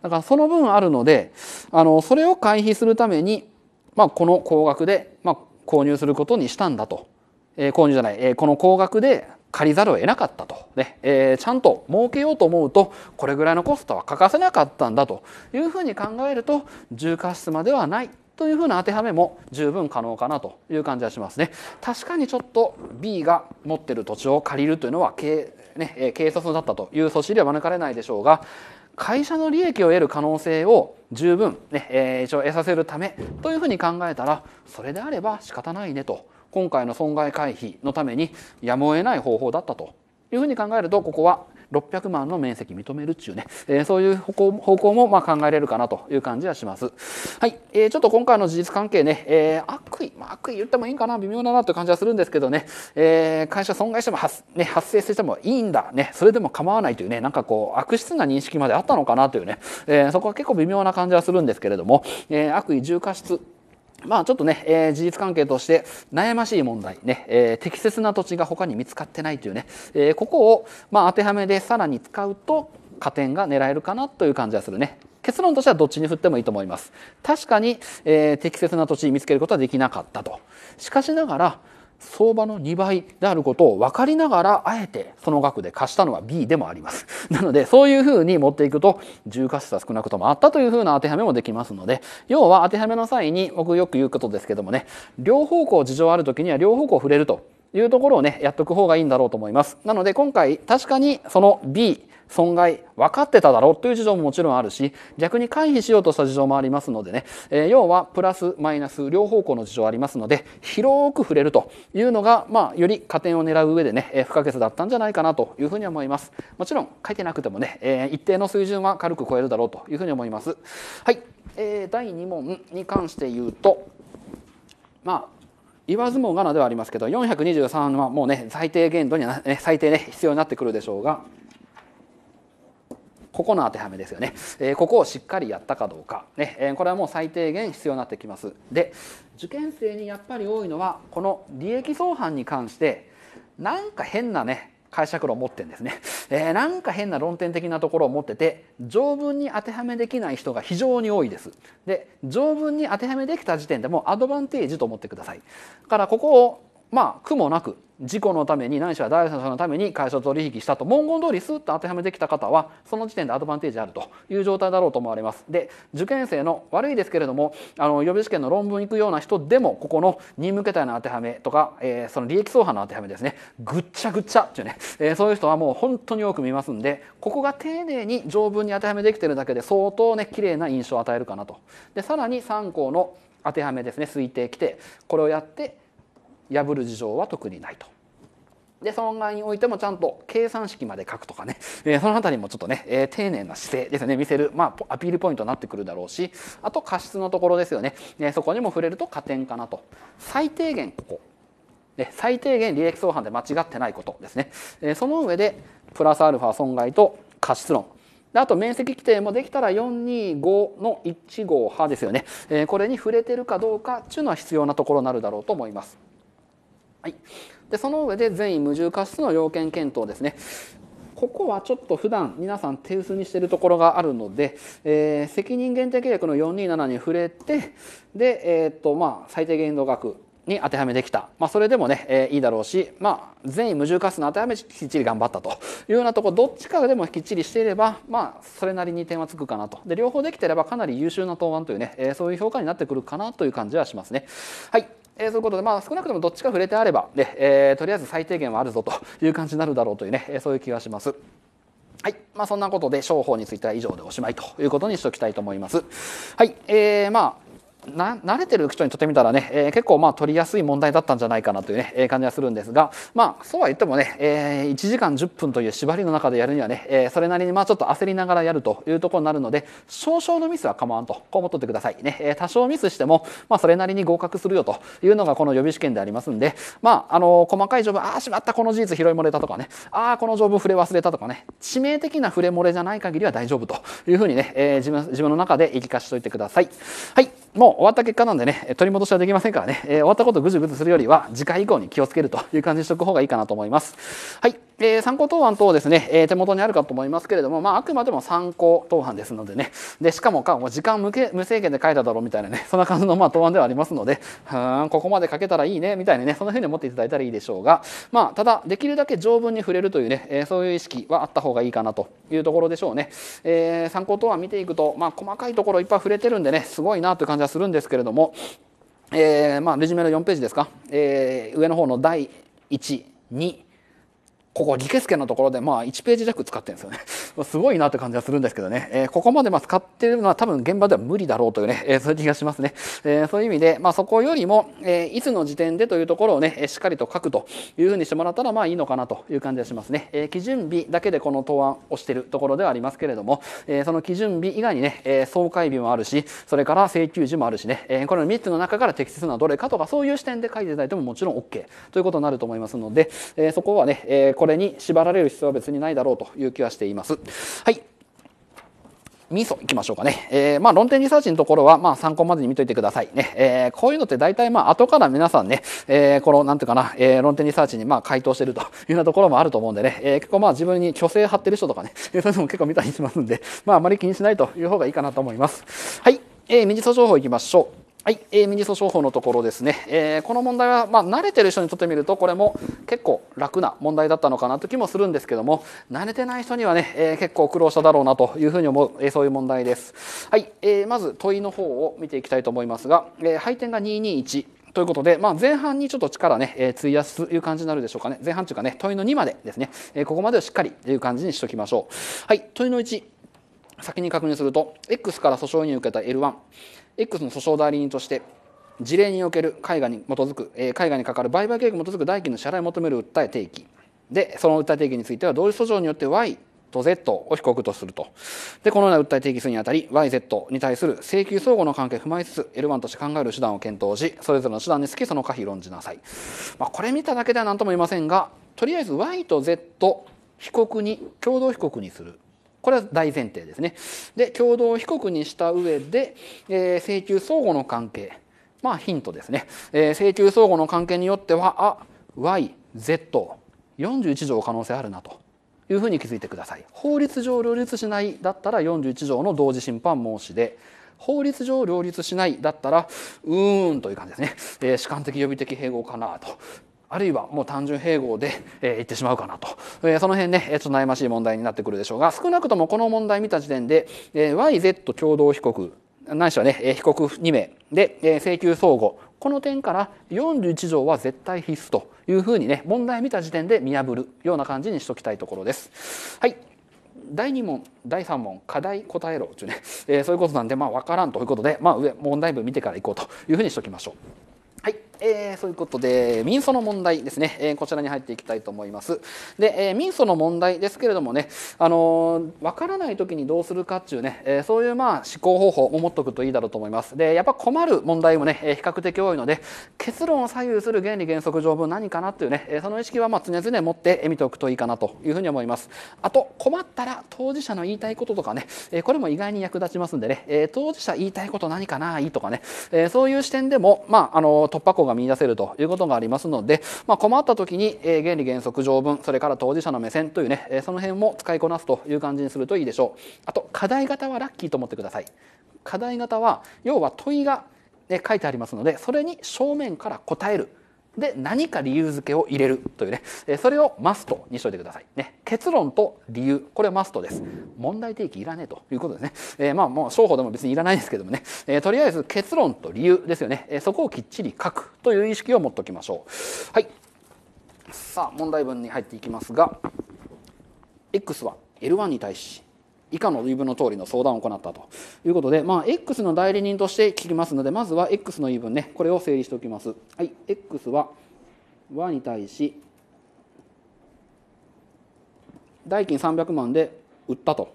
だからその分あるのであのそれを回避するためにまあ、この高額で、まあ、購入することにしたんだと、えー、購入じゃない、えー、この高額で借りざるを得なかったと、ねえー、ちゃんと儲けようと思うとこれぐらいのコストは欠かせなかったんだというふうに考えると重過失まではないというふうな当てはめも十分可能かなという感じがしますね。確かにちょっと B が持っている土地を借りるというのは軽,、ね、軽率だったという組織では免れないでしょうが会社の利益を得る可能性を十分ね、えー、一応得させるためというふうに考えたらそれであれば仕方ないねと今回の損害回避のためにやむを得ない方法だったというふうに考えるとここは600万の面積認めるっちゅうね、えー、そういう方向方向もま考えられるかなという感じはします。はい、えー、ちょっと今回の事実関係ね、えー、悪意、まあ、悪意言ってもいいんかな、微妙だなという感じはするんですけどね、え会社損害しても発,、ね、発生してもいいんだ、ね、それでも構わないというね、なんかこう、悪質な認識まであったのかなというね、えそこは結構微妙な感じはするんですけれども、え悪意重過失まあちょっとね、えー、事実関係として悩ましい問題ね、えー、適切な土地が他に見つかってないというね、えー、ここをまあ当てはめでさらに使うと加点が狙えるかなという感じがするね。結論としてはどっちに振ってもいいと思います。確かに、えー、適切な土地見つけることはできなかったと。しかしながら、相場の2倍であることを分かりながらあえてその額で貸したのは B でもあります。なのでそういうふうに持っていくと重過失は少なくともあったというふうな当てはめもできますので要は当てはめの際に僕よく言うことですけどもね両方向事情ある時には両方向触れるというところをねやっとく方がいいんだろうと思います。なので今回確かにその B 損害分かってただろうという事情ももちろんあるし逆に回避しようとした事情もありますのでね、えー、要はプラスマイナス両方向の事情ありますので広く触れるというのが、まあ、より加点を狙う上でね、えー、不可欠だったんじゃないかなというふうに思いますもちろん書いてなくてもね、えー、一定の水準は軽く超えるだろうというふうに思いますはい、えー、第2問に関して言うとまあ言わずもがなではありますけど423はもうね最低限度には、ね、最低ね必要になってくるでしょうがここの当てはめですよね、えー、ここをしっかりやったかどうか、ねえー、これはもう最低限必要になってきますで受験生にやっぱり多いのはこの利益相反に関してなんか変なね解釈論を持ってんですね、えー、なんか変な論点的なところを持ってて条文に当てはめできない人が非常に多いですで条文に当てはめできた時点でもアドバンテージと思ってくださいだからここをまあ苦もなく事故のためになしは第三者のために会社取引したと文言通りスッと当てはめてきた方はその時点でアドバンテージあるという状態だろうと思われます。で受験生の悪いですけれどもあの予備試験の論文行くような人でもここの任務形態の当てはめとか、えー、その利益相反の当てはめですねぐっちゃぐっちゃっていうね、えー、そういう人はもう本当に多く見ますんでここが丁寧に条文に当てはめできてるだけで相当ね綺麗な印象を与えるかなと。でさらに3項の当てはめですね推定規定これをやって破る事情は特にないと。で損害においてもちゃんと計算式まで書くとかね、えー、その辺りもちょっとね、えー、丁寧な姿勢ですね見せる、まあ、アピールポイントになってくるだろうしあと過失のところですよねねそこにも触れると加点かなと最低限ここ。ね、最低限利益相反で間違ってないことですね、えー、その上でプラスアルファ損害と過失論であと面積規定もできたら425の1号派ですよね、えこれに触れてるかどうかっていうのは必要なところになるだろうと思います。はい、でその上で善意無重過失の要件検討ですね。ここはちょっと普段皆さん手薄にしているところがあるので、えー、責任限定契約の427に触れてで、えー、っとまあ、最低限度額に当てはめできた、まあ、それでもね、えー、いいだろうし、まあ、善意無重過失の当てはめきっちり頑張ったというようなところどっちかでもきっちりしていれば、まあ、それなりに点はつくかなとで両方できてればかなり優秀な答案というね、えー、そういう評価になってくるかなという感じはしますね。はいえー、そういうことで、まあ、少なくともどっちか触れてあれば、ねえー、とりあえず最低限はあるぞという感じになるだろうというね、えー、そういう気がします。はいまあ、そんなことで商法については以上でおしまいということにしておきたいと思います。はいえーまあ慣れてる人にとってみたらね、えー、結構まあ取りやすい問題だったんじゃないかなというね、えー、感じがするんですが、まあそうは言ってもね、えー、1時間10分という縛りの中でやるにはね、えー、それなりにまあちょっと焦りながらやるというところになるので、少々のミスは構わんと、こう思っとってください。ね、えー、多少ミスしても、まあそれなりに合格するよというのがこの予備試験でありますんで、まああの細かい条文、ああしまったこの事実拾い漏れたとかね、ああこの条文触れ忘れたとかね、致命的な触れ漏れじゃない限りは大丈夫というふうにね、えー、自分自分の中で言い聞かしおいてください。はい、もうう終わった結果なんでね取り戻しはできませんからね、えー、終わったことぐずぐずするよりは次回以降に気をつけるという感じにしとく方がいいかなと思います。はい、えー、参考答案等ですね、えー、手元にあるかと思いますけれども、まあ、あくまでも参考答案ですのでねでしかもかも時間無け無制限で書いただろうみたいなね そんな感じのまあ答案ではありますのでうんここまで書けたらいいねみたいなねそんな風に思っていただいたらいいでしょうが、まあ、ただできるだけ条文に触れるというね、えー、そういう意識はあった方がいいかなというところでしょうね。え参考答案見ていくと、まあ、細かいところいっぱい触れてるんでねすごいなという感じはするるんですけれども、えー、まあ、レジュメの4ページですか、えー、上の方の第1、2、ここ、ギケスケのところで、まあ、1ページ弱使ってるんですよね。すごいなって感じはするんですけどね。えー、ここまで、まあ、使ってるのは多分現場では無理だろうというね、えー、そういう気がしますね。えー、そういう意味で、まあ、そこよりも、えいつの時点でというところをね、しっかりと書くというふうにしてもらったら、まあ、いいのかなという感じがしますね。え基準日だけでこの答案をしてるところではありますけれども、えその基準日以外にね、え総会日もあるし、それから請求時もあるしね、えこの3つの中から適切などれかとか、そういう視点で書いていただいてももちろん OK ということになると思いますので、えそこはね、えこれに縛られる必要は別にないだろうという気はしています。はい、ミソいきましょうかね。えー、まあ論点リサーチのところは、まあ参考までに見といてくださいね。えー、こういうのって大体まあ後から皆さんね、えー、このなんていうかな、えー、論点リサーチにまあ回答してるというようなところもあると思うんでね、えー、結構まあ自分に虚勢張ってる人とかね、そういうのも結構見たりしますんで、まああまり気にしないという方がいいかなと思います。はい。えー、身ソ情報いきましょう。はい、えー、ミニ訴訟法のところですね、えー、この問題は、まあ、慣れてる人にとってみるとこれも結構楽な問題だったのかなという気もするんですけども慣れてない人にはね、えー、結構苦労しただろうなというふうに思う、えー、そういう問題です。はい、えー、まず問いの方を見ていきたいと思いますが、えー、配点が221。ということで、まあ、前半にちょっと力ね、えー、費やすという感じになるでしょうかね。前半というかね、問いの2までですね、えー、ここまではしっかりという感じにしておきましょう。はい、問いの1、先に確認すると、X から訴訟に受けた L1、X の訴訟代理人として事例における絵画に基づく、えー、絵画にかかる売買契約に基づく代金の支払いを求める訴え提起でその訴え提起については同時訴訟によって Y と Z を被告とすると。で、このような訴え提起するにあたり、YZ に対する請求相互の関係を踏まえつつ、L1 として考える手段を検討し、それぞれの手段につきその可否論じなさい。まあ、これ見ただけでは何とも言いませんが、とりあえず Y と Z 被告に共同被告にするこれは大前提ですね。で、共同被告にした上で、えー、請求相互の関係。まあ、ヒントですね。えー、請求相互の関係によっては、あ、y、z、41条可能性あるなというふうに気づいてください。法律上両立しないだったら41条の同時審判申し出。法律上両立しないだったら、うーんという感じですね。えー、主観的予備的併合かなとあるいはもう単純併合で、えー、言ってしまうかなと、えー、その辺ねえちょっと悩ましい問題になってくるでしょうが少なくともこの問題見た時点で、えー、YZ 共同被告ないしはね、え被告2名で、えー、請求相互この点から41条は絶対必須というふうにね問題見た時点で見破るような感じにしときたいところです。はい第2問第3問課題答えろというね、えー、そういうことなんでまあ分からんということで、まあ、上問題文見てからいこうというふうにしときましょう。はいえー、そういうことで、民訴の問題ですね、えー、こちらに入っていきたいと思います。で、えー、民訴の問題ですけれどもね、あのわ、ー、からないときにどうするかっていうね、えー、そういうまあ思考方法を持っておくといいだろうと思います。で、やっぱ困る問題もね、えー、比較的多いので、結論を左右する原理原則条文何かなっていうね、えー、その意識はまあ常々持って見ておくといいかなというふうに思います。あと、困ったら当事者の言いたいこととかね、えー、これも意外に役立ちますんでね、えー、当事者言いたいこと何かないとかね、えー、そういう視点でも、まあ、あの突破口がが見出せるということがありますので、まあ、困った時に、え原理原則条文それから当事者の目線というね、えその辺も使いこなすという感じにするといいでしょうあと課題型はラッキーと思ってください課題型は要は問いが、ね、書いてありますのでそれに正面から答えるで何か理由付けを入れるというねそれをマストにしといてください、ね、結論と理由これはマストです問題提起いらねえということですね、えー、まあもう商法でも別にいらないですけどもね、えー、とりあえず結論と理由ですよね、えー、そこをきっちり書くという意識を持っておきましょうはいさあ問題文に入っていきますが X は L1 に対し以下の言い分の通りの相談を行ったということで、まあ、X の代理人として聞きますので、まずは X の言い分ね、これを整理しておきます。はい、X は和に対し、代金300万で売ったと。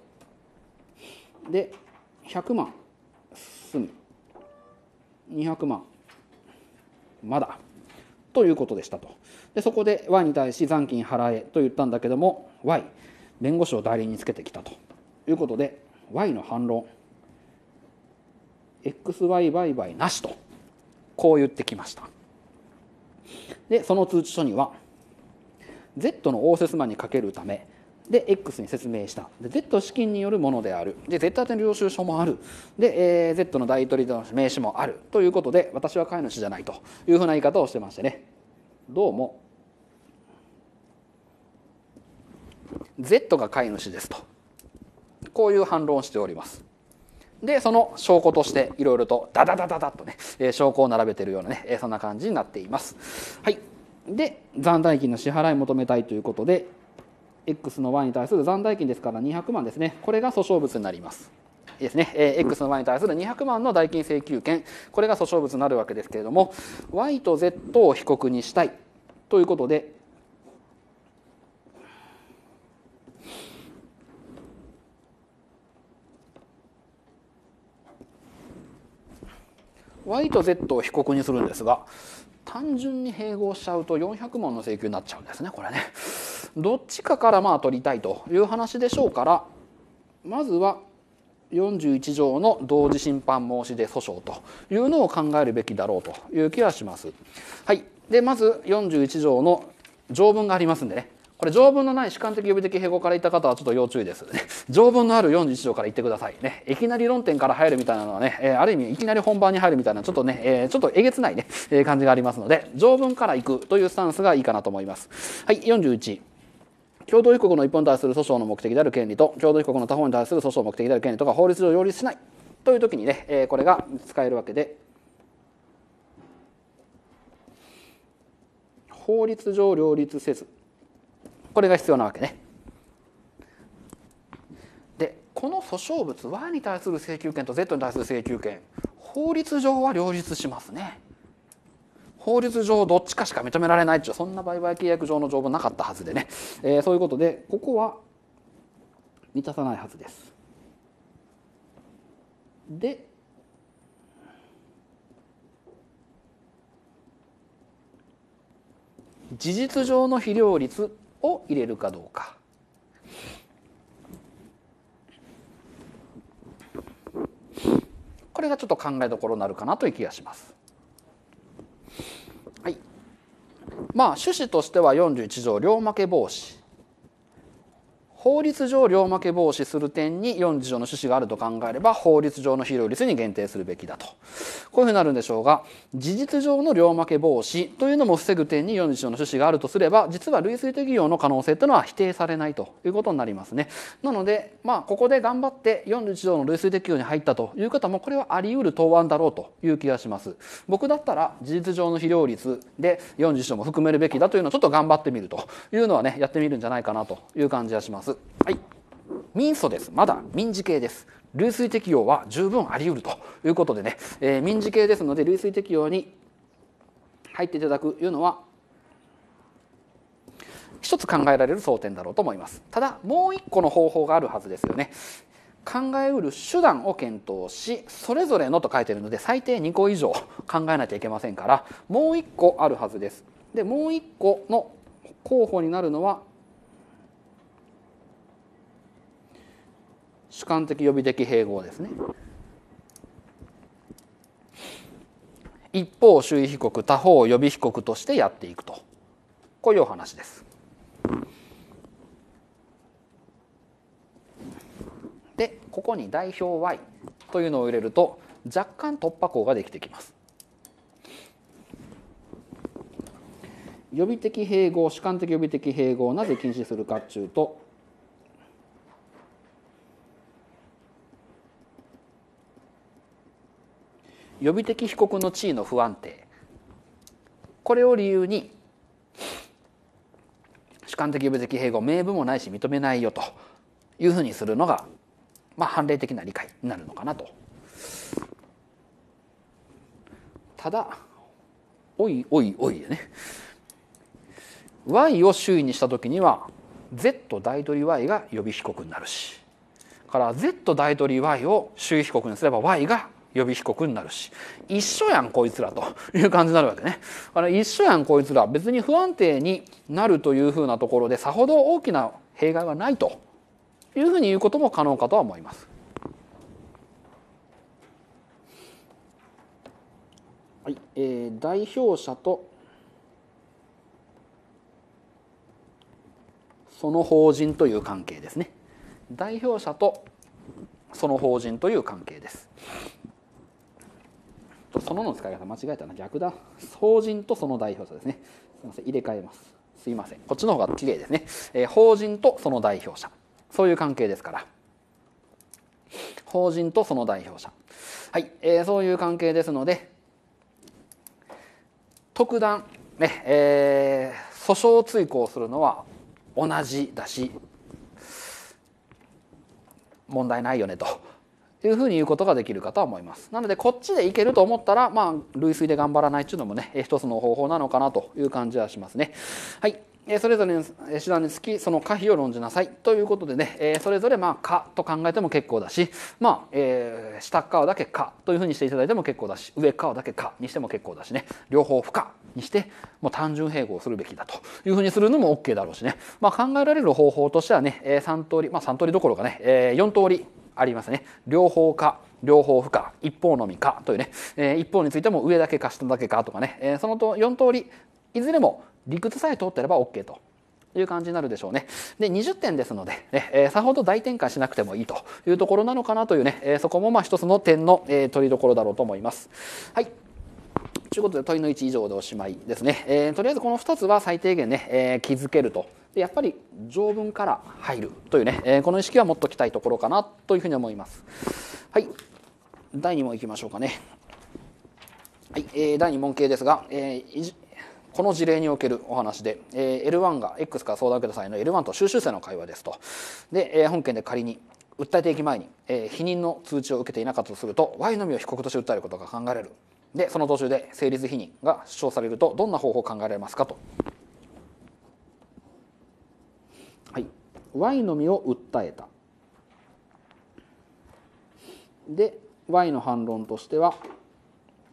で、100万、済む。200万、まだ。ということでしたと。で、そこで Y に対し残金払えと言ったんだけども、Y、弁護士を代理につけてきたと。いうことで y の反論 xy 売買なしとこう言ってきましたでその通知書には Z の応接間にかけるためで X に説明したで Z 資金によるものであるで Z 宛ての領収書もあるで、えー、Z の代取りの名刺もあるということで私は飼い主じゃないというふうな言い方をしてましてねどうも Z が飼い主ですとこういう反論をしております。でその証拠としていろいろとダダダダダッとね、えー、証拠を並べてるようなね、えー、そんな感じになっています。はい、で残代金の支払い求めたいということで X の Y に対する残代金ですから200万ですねこれが訴訟物になります。ですね、えー、X の Y に対する200万の代金請求権これが訴訟物になるわけですけれども Y と Z を被告にしたいということで y と z を被告にするんですが単純に併合しちゃうと400万の請求になっちゃうんですねこれね。どっちかからまあ取りたいという話でしょうからまずは41条の同時審判申し出訴訟というのを考えるべきだろうという気はします。はい、でまず41条の条文がありますんでねこれ条文のない主観的予備的併合から言った方はちょっと要注意です、ね。条文のある41条から言ってくださいね。いきなり論点から入るみたいなのはね、えー、ある意味いきなり本番に入るみたいなちょっとね、えー、ちょっとえげつないね、えー、感じがありますので、条文から行くというスタンスがいいかなと思います。はい、41。共同被告の一本に対する訴訟の目的である権利と共同被告の他方に対する訴訟の目的である権利とか法律上擁立しないという時にね、えー、これが使えるわけで法律上両立せずこれが必要なわけね。でこの訴訟物 Y に対する請求権と Z に対する請求権法律上は両立しますね。法律上どっちかしか認められないっちゅうそんな売買契約上の条文なかったはずでね、えー、そういうことでここは満たさないはずです。で事実上の肥料率を入れるかどうか。これがちょっと考えどころになるかなという気がします。はい、まあ趣旨としては41条両負け防止法律上両負け防止する点に4条の趣旨があると考えれば法律上の非用率に限定するべきだとこういうふうになるんでしょうが事実上の両負け防止というのも防ぐ点に4条の趣旨があるとすれば実は類推適用の可能性というのは否定されないということになりますねなのでまあここで頑張って41条の類推適用に入ったという方もこれはあり得る答案だろうという気がします僕だったら事実上の肥料率で41条も含めるべきだというのをちょっと頑張ってみるというのはねやってみるんじゃないかなという感じがしますはい、民訴です。まだ民事系です。類推適用は十分あり得るということでね、えー、民事系ですので類推適用に入っていただくというのは一つ考えられる争点だろうと思いますただもう一個の方法があるはずですよね考えうる手段を検討しそれぞれのと書いてるので最低2個以上考えなきゃいけませんからもう1個あるはずですでもう1個の候補になるのは主観的予備的併合ですね一方周囲被告他方予備被告としてやっていくとこういうお話です。でここに代表 Y というのを入れると若干突破口ができてきます。予備的併合主観的予備的併合なぜ禁止するかっちゅうと予備的被告の地位の不安定これを理由に主観的予備的併合名分もないし認めないよというふうにするのが、まあ、判例的な理解になるのかなと。ただおいおいおいでね y を周囲にした時には z 大取り y が予備被告になるしから z 大取り y を周囲被告にすれば y が予備被告になるし一緒やんこいつらという感じになるわけね。あの一緒やんこいつら別に不安定になるというふうなところでさほど大きな弊害はないというふうに言うことも可能かとは思います。はいえー、代表者とその法人という関係ですね。代表者とその法人という関係です。とそのの使い方間違えたな逆だ法人とその代表者ですねすいません入れ替えますすいませんこっちの方が綺麗ですね、えー、法人とその代表者そういう関係ですから法人とその代表者はい、えー、そういう関係ですので特段ねえー、訴訟追行するのは同じだし問題ないよねとというふうに言うことができるかと思います。なのでこっちでいけると思ったら、まあ、類推で頑張らないっていうのもね、一つの方法なのかなという感じはしますね。はい。それぞれの手段につきその可否を論じなさいということでねそれぞれまあ「可」と考えても結構だしまあ、えー、下側だけ「可」というふうにしていただいても結構だし上側だけ「可」にしても結構だしね両方「不可」にしてもう単純併合するべきだというふうにするのも OK だろうしね、まあ、考えられる方法としてはね3通りまあ3通りどころかね4通りありますね両方か両方不可一方のみかというね、えー、一方についても上だけか下だけかとかね、えー、そのと4通りいずれも理屈さえ通ってれば OK という感じになるでしょうね。で20点ですので、ねえー、さほど大転換しなくてもいいというところなのかなというね、えー、そこもまあ一つの点の、えー、取りどころだろうと思います。はいということで問いの1以上でおしまいですね。えー、とりあえずこの2つは最低限ね、えー、気づけるとでやっぱり条文から入るというね、えー、この意識は持っときたいところかなというふうに思います。はい、第2問いきましょうかね。はい、えー、第2問系ですが、えー、この事例におけるお話で、えー、L1 が X から相談を受けた際の L1 と収集生の会話ですと。で、えー、本件で仮に訴えていき前に、えー、否認の通知を受けていなかったとすると Y のみを被告として訴えることが考えられる。でその途中で成立否認が主張されるとどんな方法を考えられますかと Y の実を訴えたで Y の反論としては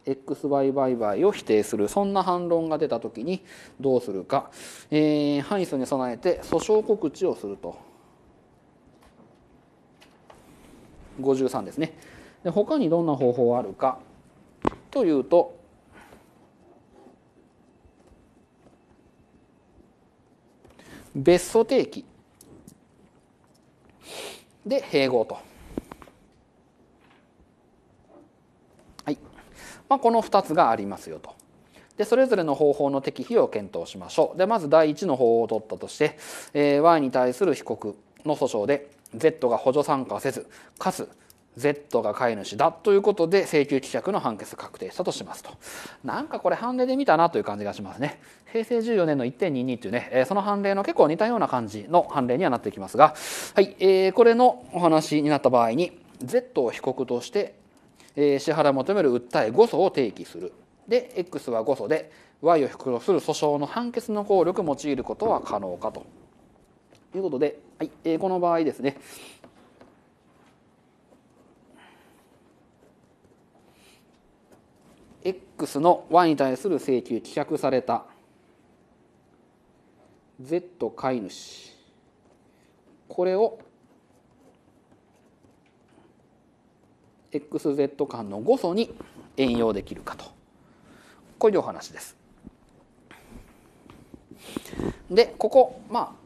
XY 売買を否定するそんな反論が出た時にどうするか、えー、囲訴に備えて訴訟告知をすると53ですねで他にどんな方法あるかというと別訴定期で併合と。はいまあ、この2つがありますよと。でそれぞれの方法の適否を検討しましょう。でまず第1の方法を取ったとして、えー、Y に対する被告の訴訟で Z が補助参加せずかつ Z が飼い主だということで請求棄却の判決確定したとしますとなんかこれ判例で見たなという感じがしますね平成14年の1.22というねその判例の結構似たような感じの判例にはなってきますが、はいえー、これのお話になった場合に Z を被告として、支払い求める訴え5訴を提起するで X は5訴で Y を被告とする訴訟の判決の効力を用いることは可能かということで、はいえー、この場合ですね x の y に対する請求棄却された z 飼い主これを xz 間の誤素に援用できるかとこういうお話です。でここまあ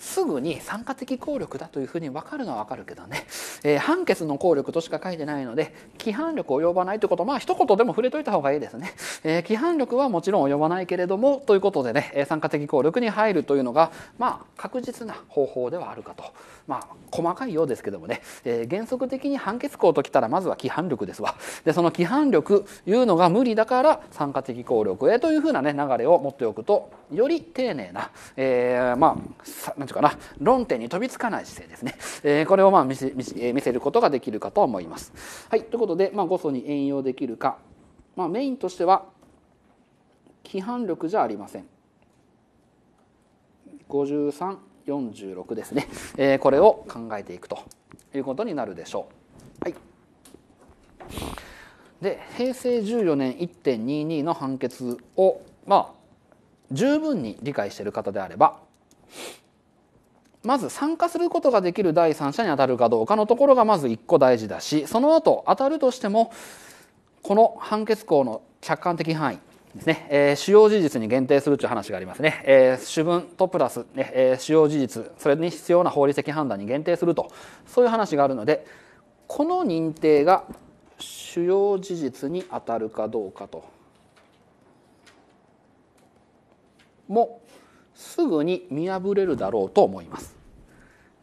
すぐに参加的効力だというふうに分かるのは分かるけどね、えー、判決の効力としか書いてないので規範力及ばないということまあ一言でも触れといた方がいいですね、えー、規範力はもちろん及ばないけれどもということでね参加的効力に入るというのがまあ確実な方法ではあるかとまあ細かいようですけどもね、えー、原則的に判決項ときたらまずは規範力ですわ でその規範力いうのが無理だから参加的効力へというふうなね流れを持っておくとより丁寧な、えー、まあ何て言うかな論点に飛びつかない姿勢ですね、えー、これをまあ見せ見せることができるかと思います。はい、ということで、まあ、5層に援用できるか、まあ、メインとしては規範力じゃありません。5346ですね、えー、これを考えていくということになるでしょう。はいで平成14年1.22の判決をまあ十分に理解している方であればまず参加することができる第三者に当たるかどうかのところがまず1個大事だしその後当たるとしてもこの判決項の客観的範囲ですね、えー、主要事実に限定するという話がありますね、えー、主文とプラス、ねえー、主要事実それに必要な法律的判断に限定するとそういう話があるのでこの認定が主要事実に当たるかどうかともすぐに見破れるだろうと思います。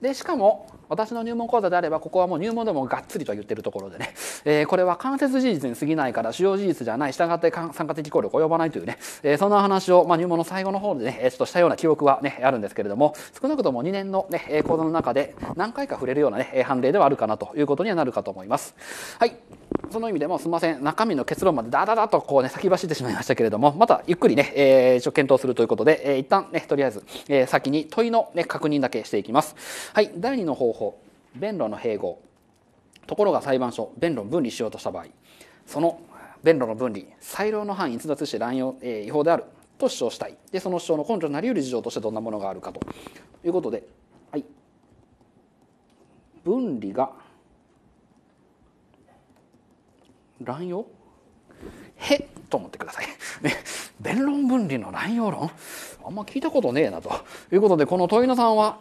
でしかも私の入門講座であればここはもう入門でもがっつりと言ってるところでね、えー、これは間接事実に過ぎないから主要事実じゃない従って参加的効力を及ばないというね、えー、そんな話を、まあ、入門の最後の方でねちょっとしたような記憶はねあるんですけれども少なくとも2年の、ね、講座の中で何回か触れるようなね判例ではあるかなということにはなるかと思います。はいその意味でもすみません中身の結論までだだだとこうね先走ってしまいましたけれどもまたゆっくりね、えー、一応検討するということで、えー、一旦ねとりあえず、えー、先に問いの、ね、確認だけしていきます。はい第2の方法弁論の併合ところが裁判所弁論分離しようとした場合その弁論の分離裁量の範囲逸脱して乱用、えー、違法であると主張したいでその主張の根拠になりうる事情としてどんなものがあるかということで、はい、分離が乱用へっと思ってください。ね、弁論分離の乱用論あんま聞いたことねえなということでこの問いのさんは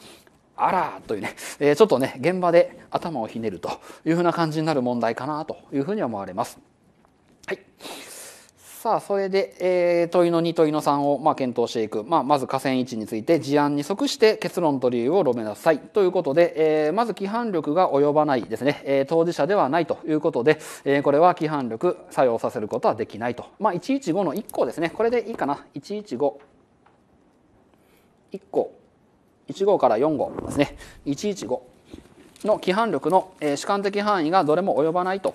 あらというね、えー、ちょっとね現場で頭をひねるというふうな感じになる問題かなというふうに思われます。はいさあ、それで、えー、問いの2、問いの3を、まあ、検討していく。まあ、まず河川位置について、事案に即して結論と理由を述べなさい。ということで、えー、まず、規範力が及ばないですね、えー、当事者ではないということで、えー、これは規範力作用させることはできないと。まあ、115の1項ですね。これでいいかな。115。1項。1号から4号ですね。115。の規範力の主観的範囲がどれも及ばないと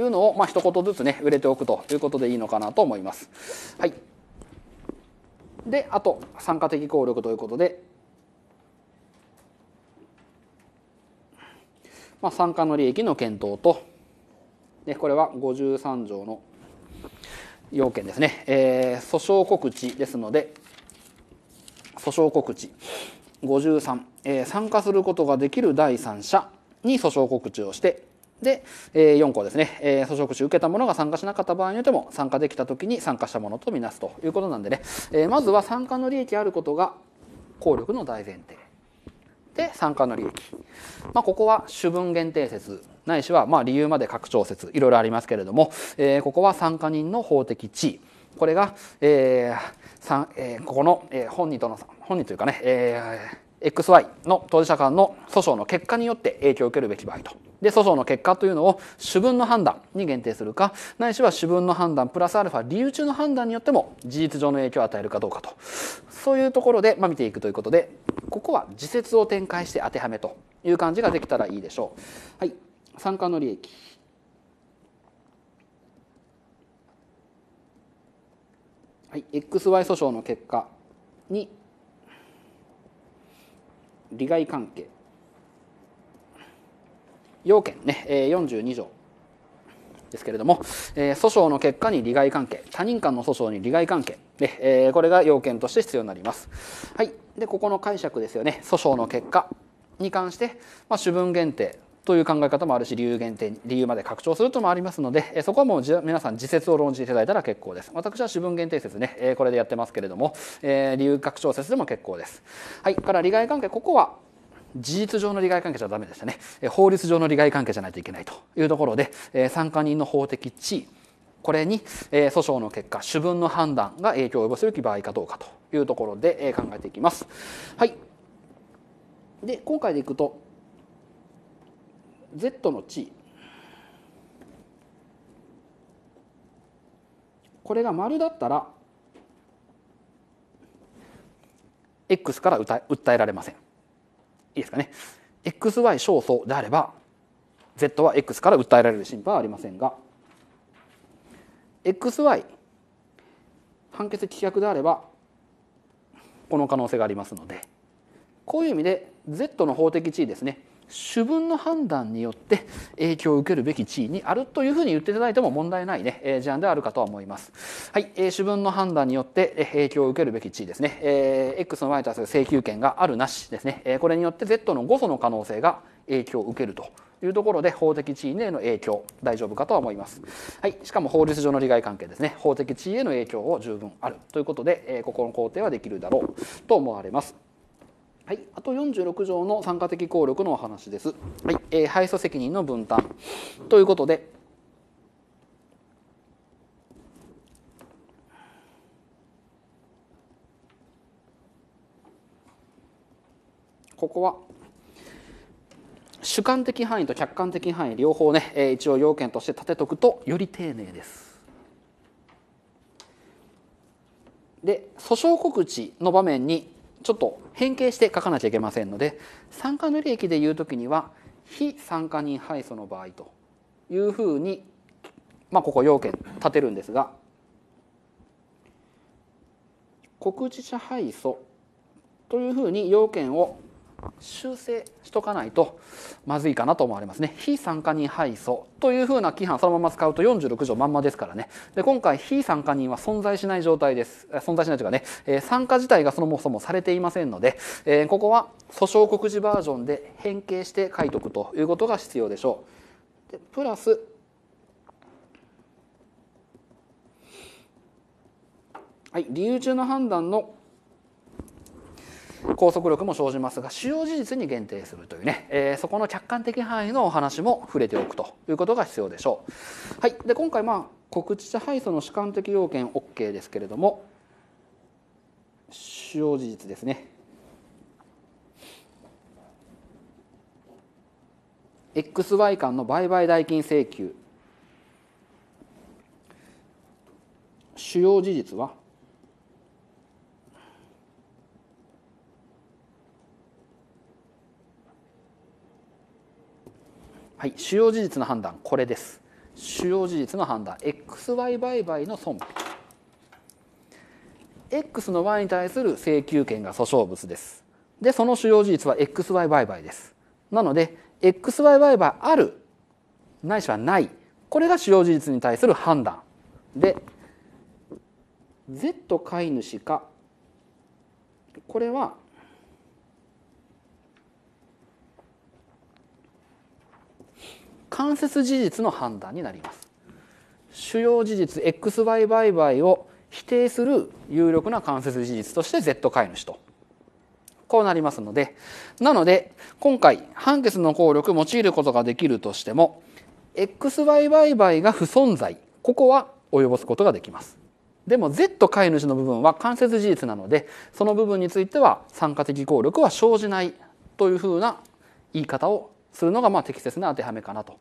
いうのを、まあ、一言ずつね、売れておくということでいいのかなと思います。はい。で、あと、参加的効力ということで、まあ、参加の利益の検討と、でこれは53条の要件ですね、えー、訴訟告知ですので訴訟告知53、えー、参加することができる第三者に訴訟告知をしてで、え4項ですね、えー、訴訟口受けた者が参加しなかった場合によっても、参加できた時に参加したものとみなすということなんでね、えー、まずは参加の利益あることが効力の大前提。で、参加の利益。まあ、ここは主文限定説、ないしは、まあ、理由まで拡張説、いろいろありますけれども、えー、ここは参加人の法的地位。これが、えーさんえー、ここの、えー、本人との、本人というかね、えー XY の当事者間の訴訟の結果によって影響を受けるべき場合と。で、訴訟の結果というのを主文の判断に限定するか、ないしは主文の判断プラスアルファ理由中の判断によっても事実上の影響を与えるかどうかと。そういうところで、まあ、見ていくということで、ここは自説を展開して当てはめという感じができたらいいでしょう。はい。参加の利益。はい、XY 訴訟の結果に利害関係要件ね、え42条ですけれども、え訴訟の結果に利害関係他人間の訴訟に利害関係で、えこれが要件として必要になります。はい、でここの解釈ですよね訴訟の結果に関して、まあ、主文限定という考え方もあるし理由限定理由まで拡張するともありますのでそこはもう皆さん自説を論じていただいたら結構です私は主文限定説ねこれでやってますけれども理由拡張説でも結構ですはいから利害関係ここは事実上の利害関係じゃダメでしたね法律上の利害関係じゃないといけないというところで参加人の法的地位これに訴訟の結果主文の判断が影響を及ぼすべき場合かどうかというところで考えていきますはいで今回でいくと Z の値これが丸だったら X から訴えられません。いいですかね。XY 小相であれば Z は X から訴えられる心配はありませんが XY 判決棄却であればこの可能性がありますのでこういう意味で Z の法的地位ですね主文の判断によって影響を受けるべき地位にあるというふうに言っていただいても問題ないね、えー、事案であるかとは思います。はい、えー、主文の判断によって影響を受けるべき地位ですね、えー、X の Y に対する請求権があるなしですね、えー、これによって Z の誤訴の可能性が影響を受けるというところで法的地位への影響大丈夫かとは思います、はい、しかも法律上の利害関係ですね法的地位への影響を十分あるということで、えー、ここの工程はできるだろうと思われますはい、あと46条の参加的効力のお話です。はいえー、敗訴責任の分担ということで、ここは主観的範囲と客観的範囲両方ね、え一応要件として立てとくとより丁寧です。で訴訟告知の場面にちょっと変形して書かなきゃいけませんので参加塗り液でいう時には非参加人配訴の場合というふうに、まあ、ここ要件立てるんですが告知者配訴。というふうに要件を修正しとかないとまずいかなと思われますね。非参加人配送というふうな規範そのまま使うと46条まんまですからね。で今回非参加人は存在しない状態です。存在しないというかね、えー、参加自体がそもそもされていませんので、えー、ここは訴訟告示バージョンで変形して書いとくということが必要でしょう。でプラスはい、理由中の判断の拘束力も生じますが主要事実に限定するというね、えー、そこの客観的範囲のお話も触れておくということが必要でしょう。はい、で今回まあ告知者敗訴の主観的要件 OK ですけれども主要事実ですね。XY 間の売買代金請求主要事実ははい、主要事実の判断これです主要事実の判断 XY 売買の損費 X の Y に対する請求権が訴訟物ですでその主要事実は XY 売買ですなので XY 売買あるないしはないこれが主要事実に対する判断で Z 飼い主かこれは間接事実の判断になります主要事実 XY 売買を否定する有力な間接事実として Z 飼い主とこうなりますのでなので今回判決の効力用いることができるとしても XY 売買が不存在ここは及ぼすことができますでも Z 飼い主の部分は間接事実なのでその部分については参加的効力は生じないというふうな言い方をするのがまあ適切な当てはめかなと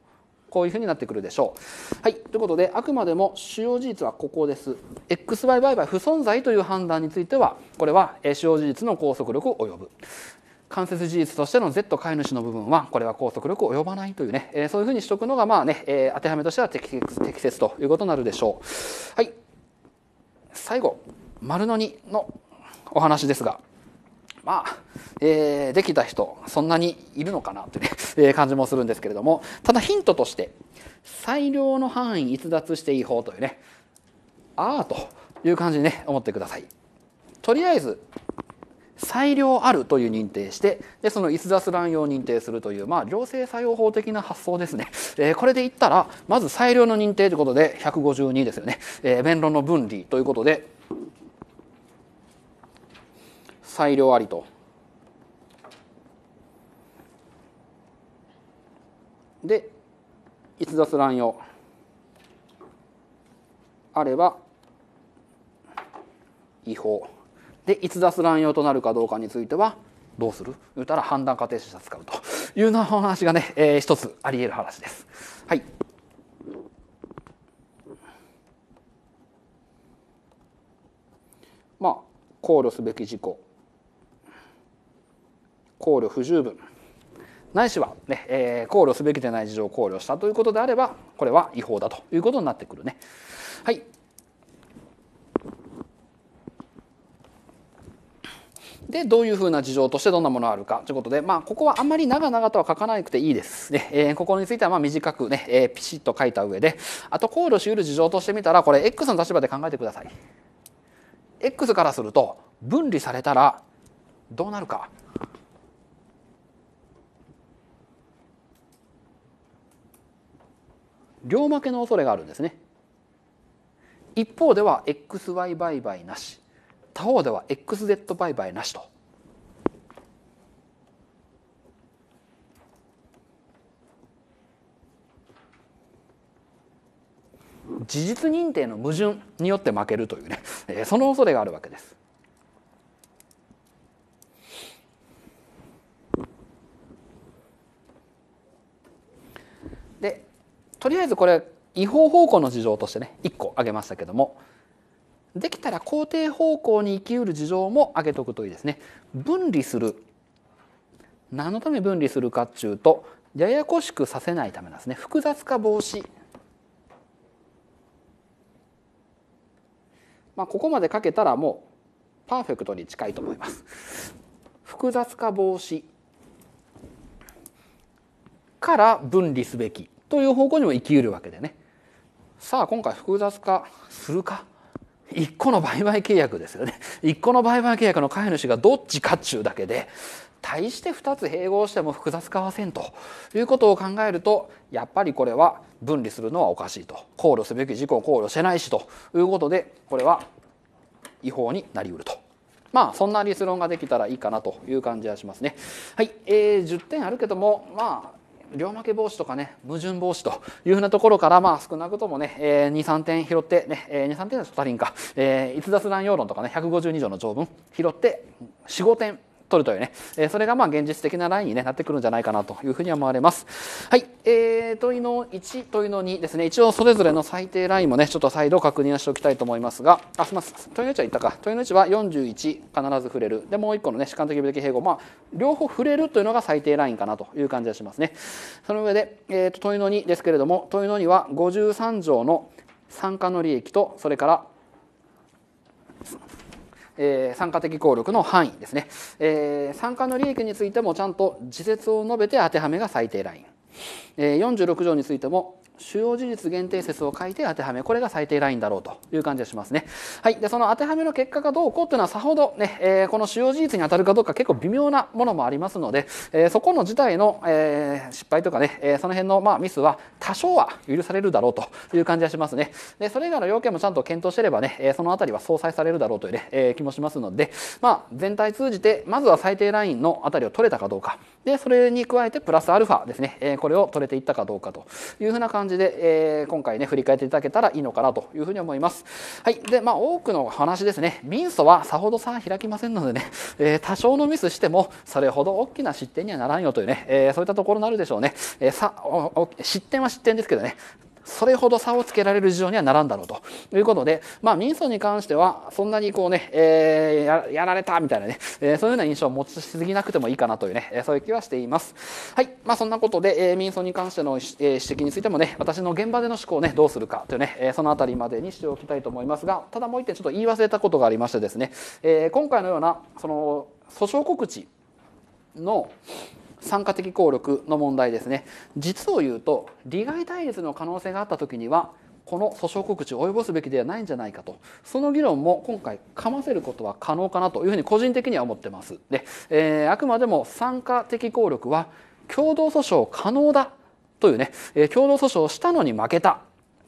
こういうふうになってくるでしょう。はい。ということで、あくまでも主要事実はここです。XY 売買不存在という判断については、これは主要事実の拘束力を及ぶ。間接事実としての Z 飼い主の部分はこれは拘束力及ばないというね、えー、そういうふうにしとくのがまあね、えー、当てはめとしては適切ということになるでしょう。はい最後丸の2のお話ですがまあ、えー、できた人、そんなにいるのかなという、ね えー、感じもするんですけれども、ただヒントとして、裁量の範囲逸脱していい方というね、ああという感じにね、思ってください。とりあえず、裁量あるという認定してでその逸脱乱用を認定するという、まあ、行政作用法的な発想ですね、えー、これでいったらまず裁量の認定ということで152ですよね、えー、弁論の分離ということで裁量ありと。で逸脱乱用あれば違法で逸脱乱用となるかどうかについてはどうする言うたら判断過程詞使うというよな話がね、えー、一つあり得る話です。はい、まあ考慮すべき事項考慮不十分ないしはね、えー、考慮すべきでない事情を考慮したということであればこれは違法だということになってくるね。はい、でどういうふうな事情としてどんなものがあるかということで、まあ、ここはあんまり長々とは書かなくていいですね、えー、ここについてはまあ短くね、えー、ピシッと書いた上であと考慮しうる事情としてみたらこれ X の立場で考えてください X からすると分離されたらどうなるか両負けの恐れがあるんですね一方では XY 売買なし他方では XZ 売買なしと事実認定の矛盾によって負けるというね、えその恐れがあるわけです。でとりあえずこれ違法方向の事情としてね1個挙げましたけどもできたら肯定方向に生きうる事情も挙げとくといいですね。分離する何のために分離するかっちゅうとややこしくさせないためなんですね複雑化防止。まあ、ここまで書けたらもうパーフェクトに近いと思います。複雑化防止から分離すべきという方向にも生きうるわけでねさあ今回複雑化するか1個の売買契約ですよね1個の売買契約の飼い主がどっちかっちゅうだけで対して2つ併合しても複雑化はせんということを考えるとやっぱりこれは分離するのはおかしいと考慮すべき事項を考慮してないしということでこれは違法になりうると。まあそんな立論ができたらいいかなという感じはしますね。はい、えー、10点あるけどもまあ両負け防止とかね、矛盾防止というふうなところから、まあ少なくともね、えー、2、3点拾ってね、えー、2、3点の足りんか、えー、逸脱乱要論とかね、152条の条文拾って、4、5点取るというね、えそれがまあ現実的なラインに、ね、なってくるんじゃないかなというふうに思われます。はい、えー、問いの1、問いの2ですね、一応それぞれの最低ラインもね、ちょっと再度確認をしておきたいと思いますが、あ、すみません、問いの1は言ったか、問いの1は41、必ず触れる、でもう1個のね、主観的美的併合、まあ、両方触れるというのが最低ラインかなという感じがしますね。その上で、えーと問いの2ですけれども、問いの2は53条の参加の利益と、それからえー、参加的効力の範囲ですね、えー、参加の利益についてもちゃんと自説を述べて当てはめが最低ライン、えー、46条についても主要事実限定説を書いて当てはめこれが最低ラインだろうという感じがしますね、はい、でその当てはめの結果がどうこうっていうのはさほどね、えー、この主要事実に当たるかどうか結構微妙なものもありますので、えー、そこの事態の、えー、失敗とかね、えその辺の、まあ、ミスは多少は許されるだろうという感じがしますねでそれ以外の要件もちゃんと検討してればね、えその辺りは相殺されるだろうというね、ねえ気もしますので、まあ、全体通じてまずは最低ラインの辺りを取れたかどうかでそれに加えてプラスアルファですね、えこれを取れていったかどうかというふうな感じじで、えー、今回ね振り返っていただけたらいいのかなというふうに思います。はいでまあ、多くの話ですねミンソはさほど差開きませんのでね、えー、多少のミスしてもそれほど大きな失点にはならんよというね、えー、そういったところになるでしょうね、えー、さ失点は失点ですけどねそれほど差をつけられる事情にはならんだろうということで、まあ、民訴に関しては、そんなにこうね、えー、やられたみたいなね、えー、そういうような印象を持ちすぎなくてもいいかなというね、えそういう気はしています。はい。まあ、そんなことで、えー、民訴に関しての、えー、指摘についてもね、私の現場での思考をね、どうするかというね、えー、そのあたりまでにしておきたいと思いますが、ただもう一点ちょっと言い忘れたことがありましてですね、えー、今回のような、その、訴訟告知の、参加的効力の問題ですね実を言うと利害対立の可能性があった時にはこの訴訟告知を及ぼすべきではないんじゃないかとその議論も今回かませることは可能かなというふうに個人的には思ってますで、えー、あくまでも参加的効力は共同訴訟可能だというね、えー、共同訴訟したのに負けた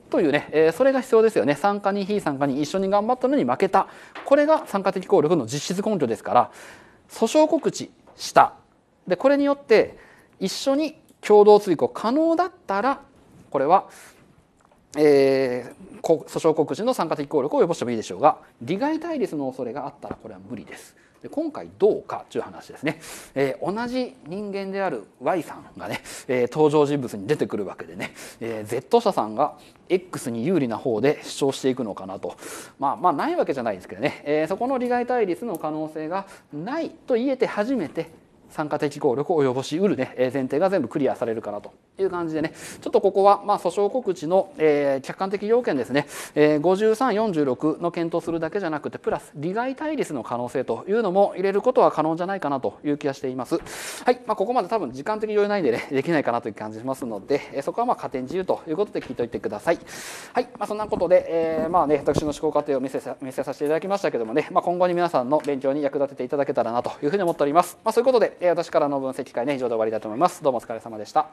というね、えー、それが必要ですよね参加に非参加に一緒に頑張ったのに負けたこれが参加的効力の実質根拠ですから訴訟告知したでこれによって一緒に共同追行可能だったらこれは、えー、訴訟告示の参加的効力を及ぼしてもいいでしょうが利害対立の恐れがあったらこれは無理です。で今回どうかという話ですね、えー、同じ人間である Y さんがね、えー、登場人物に出てくるわけでね、えー、Z 社さんが X に有利な方で主張していくのかなとまあまあないわけじゃないですけどね、えそこの利害対立の可能性がないと言えて初めて参加的効力を及ぼしうるね、え前提が全部クリアされるかなという感じでね、ちょっとここは、まあ、訴訟告知の、え客観的要件ですね、え53、46の検討するだけじゃなくて、プラス利害対立の可能性というのも入れることは可能じゃないかなという気がしています。はい、まあ、ここまで多分時間的余裕ないんでね、できないかなという感じしますので、えそこはまあ加点自由ということで聞いておいてください。はい、まあ、そんなことで、えー、まあね、私の思考過程を見せさ見せさせていただきましたけどもね、まあ、今後に皆さんの勉強に役立てていただけたらなというふうに思っております。まあ、そういうことで、え私からの分析会ね以上で終わりだと思いますどうもお疲れ様でした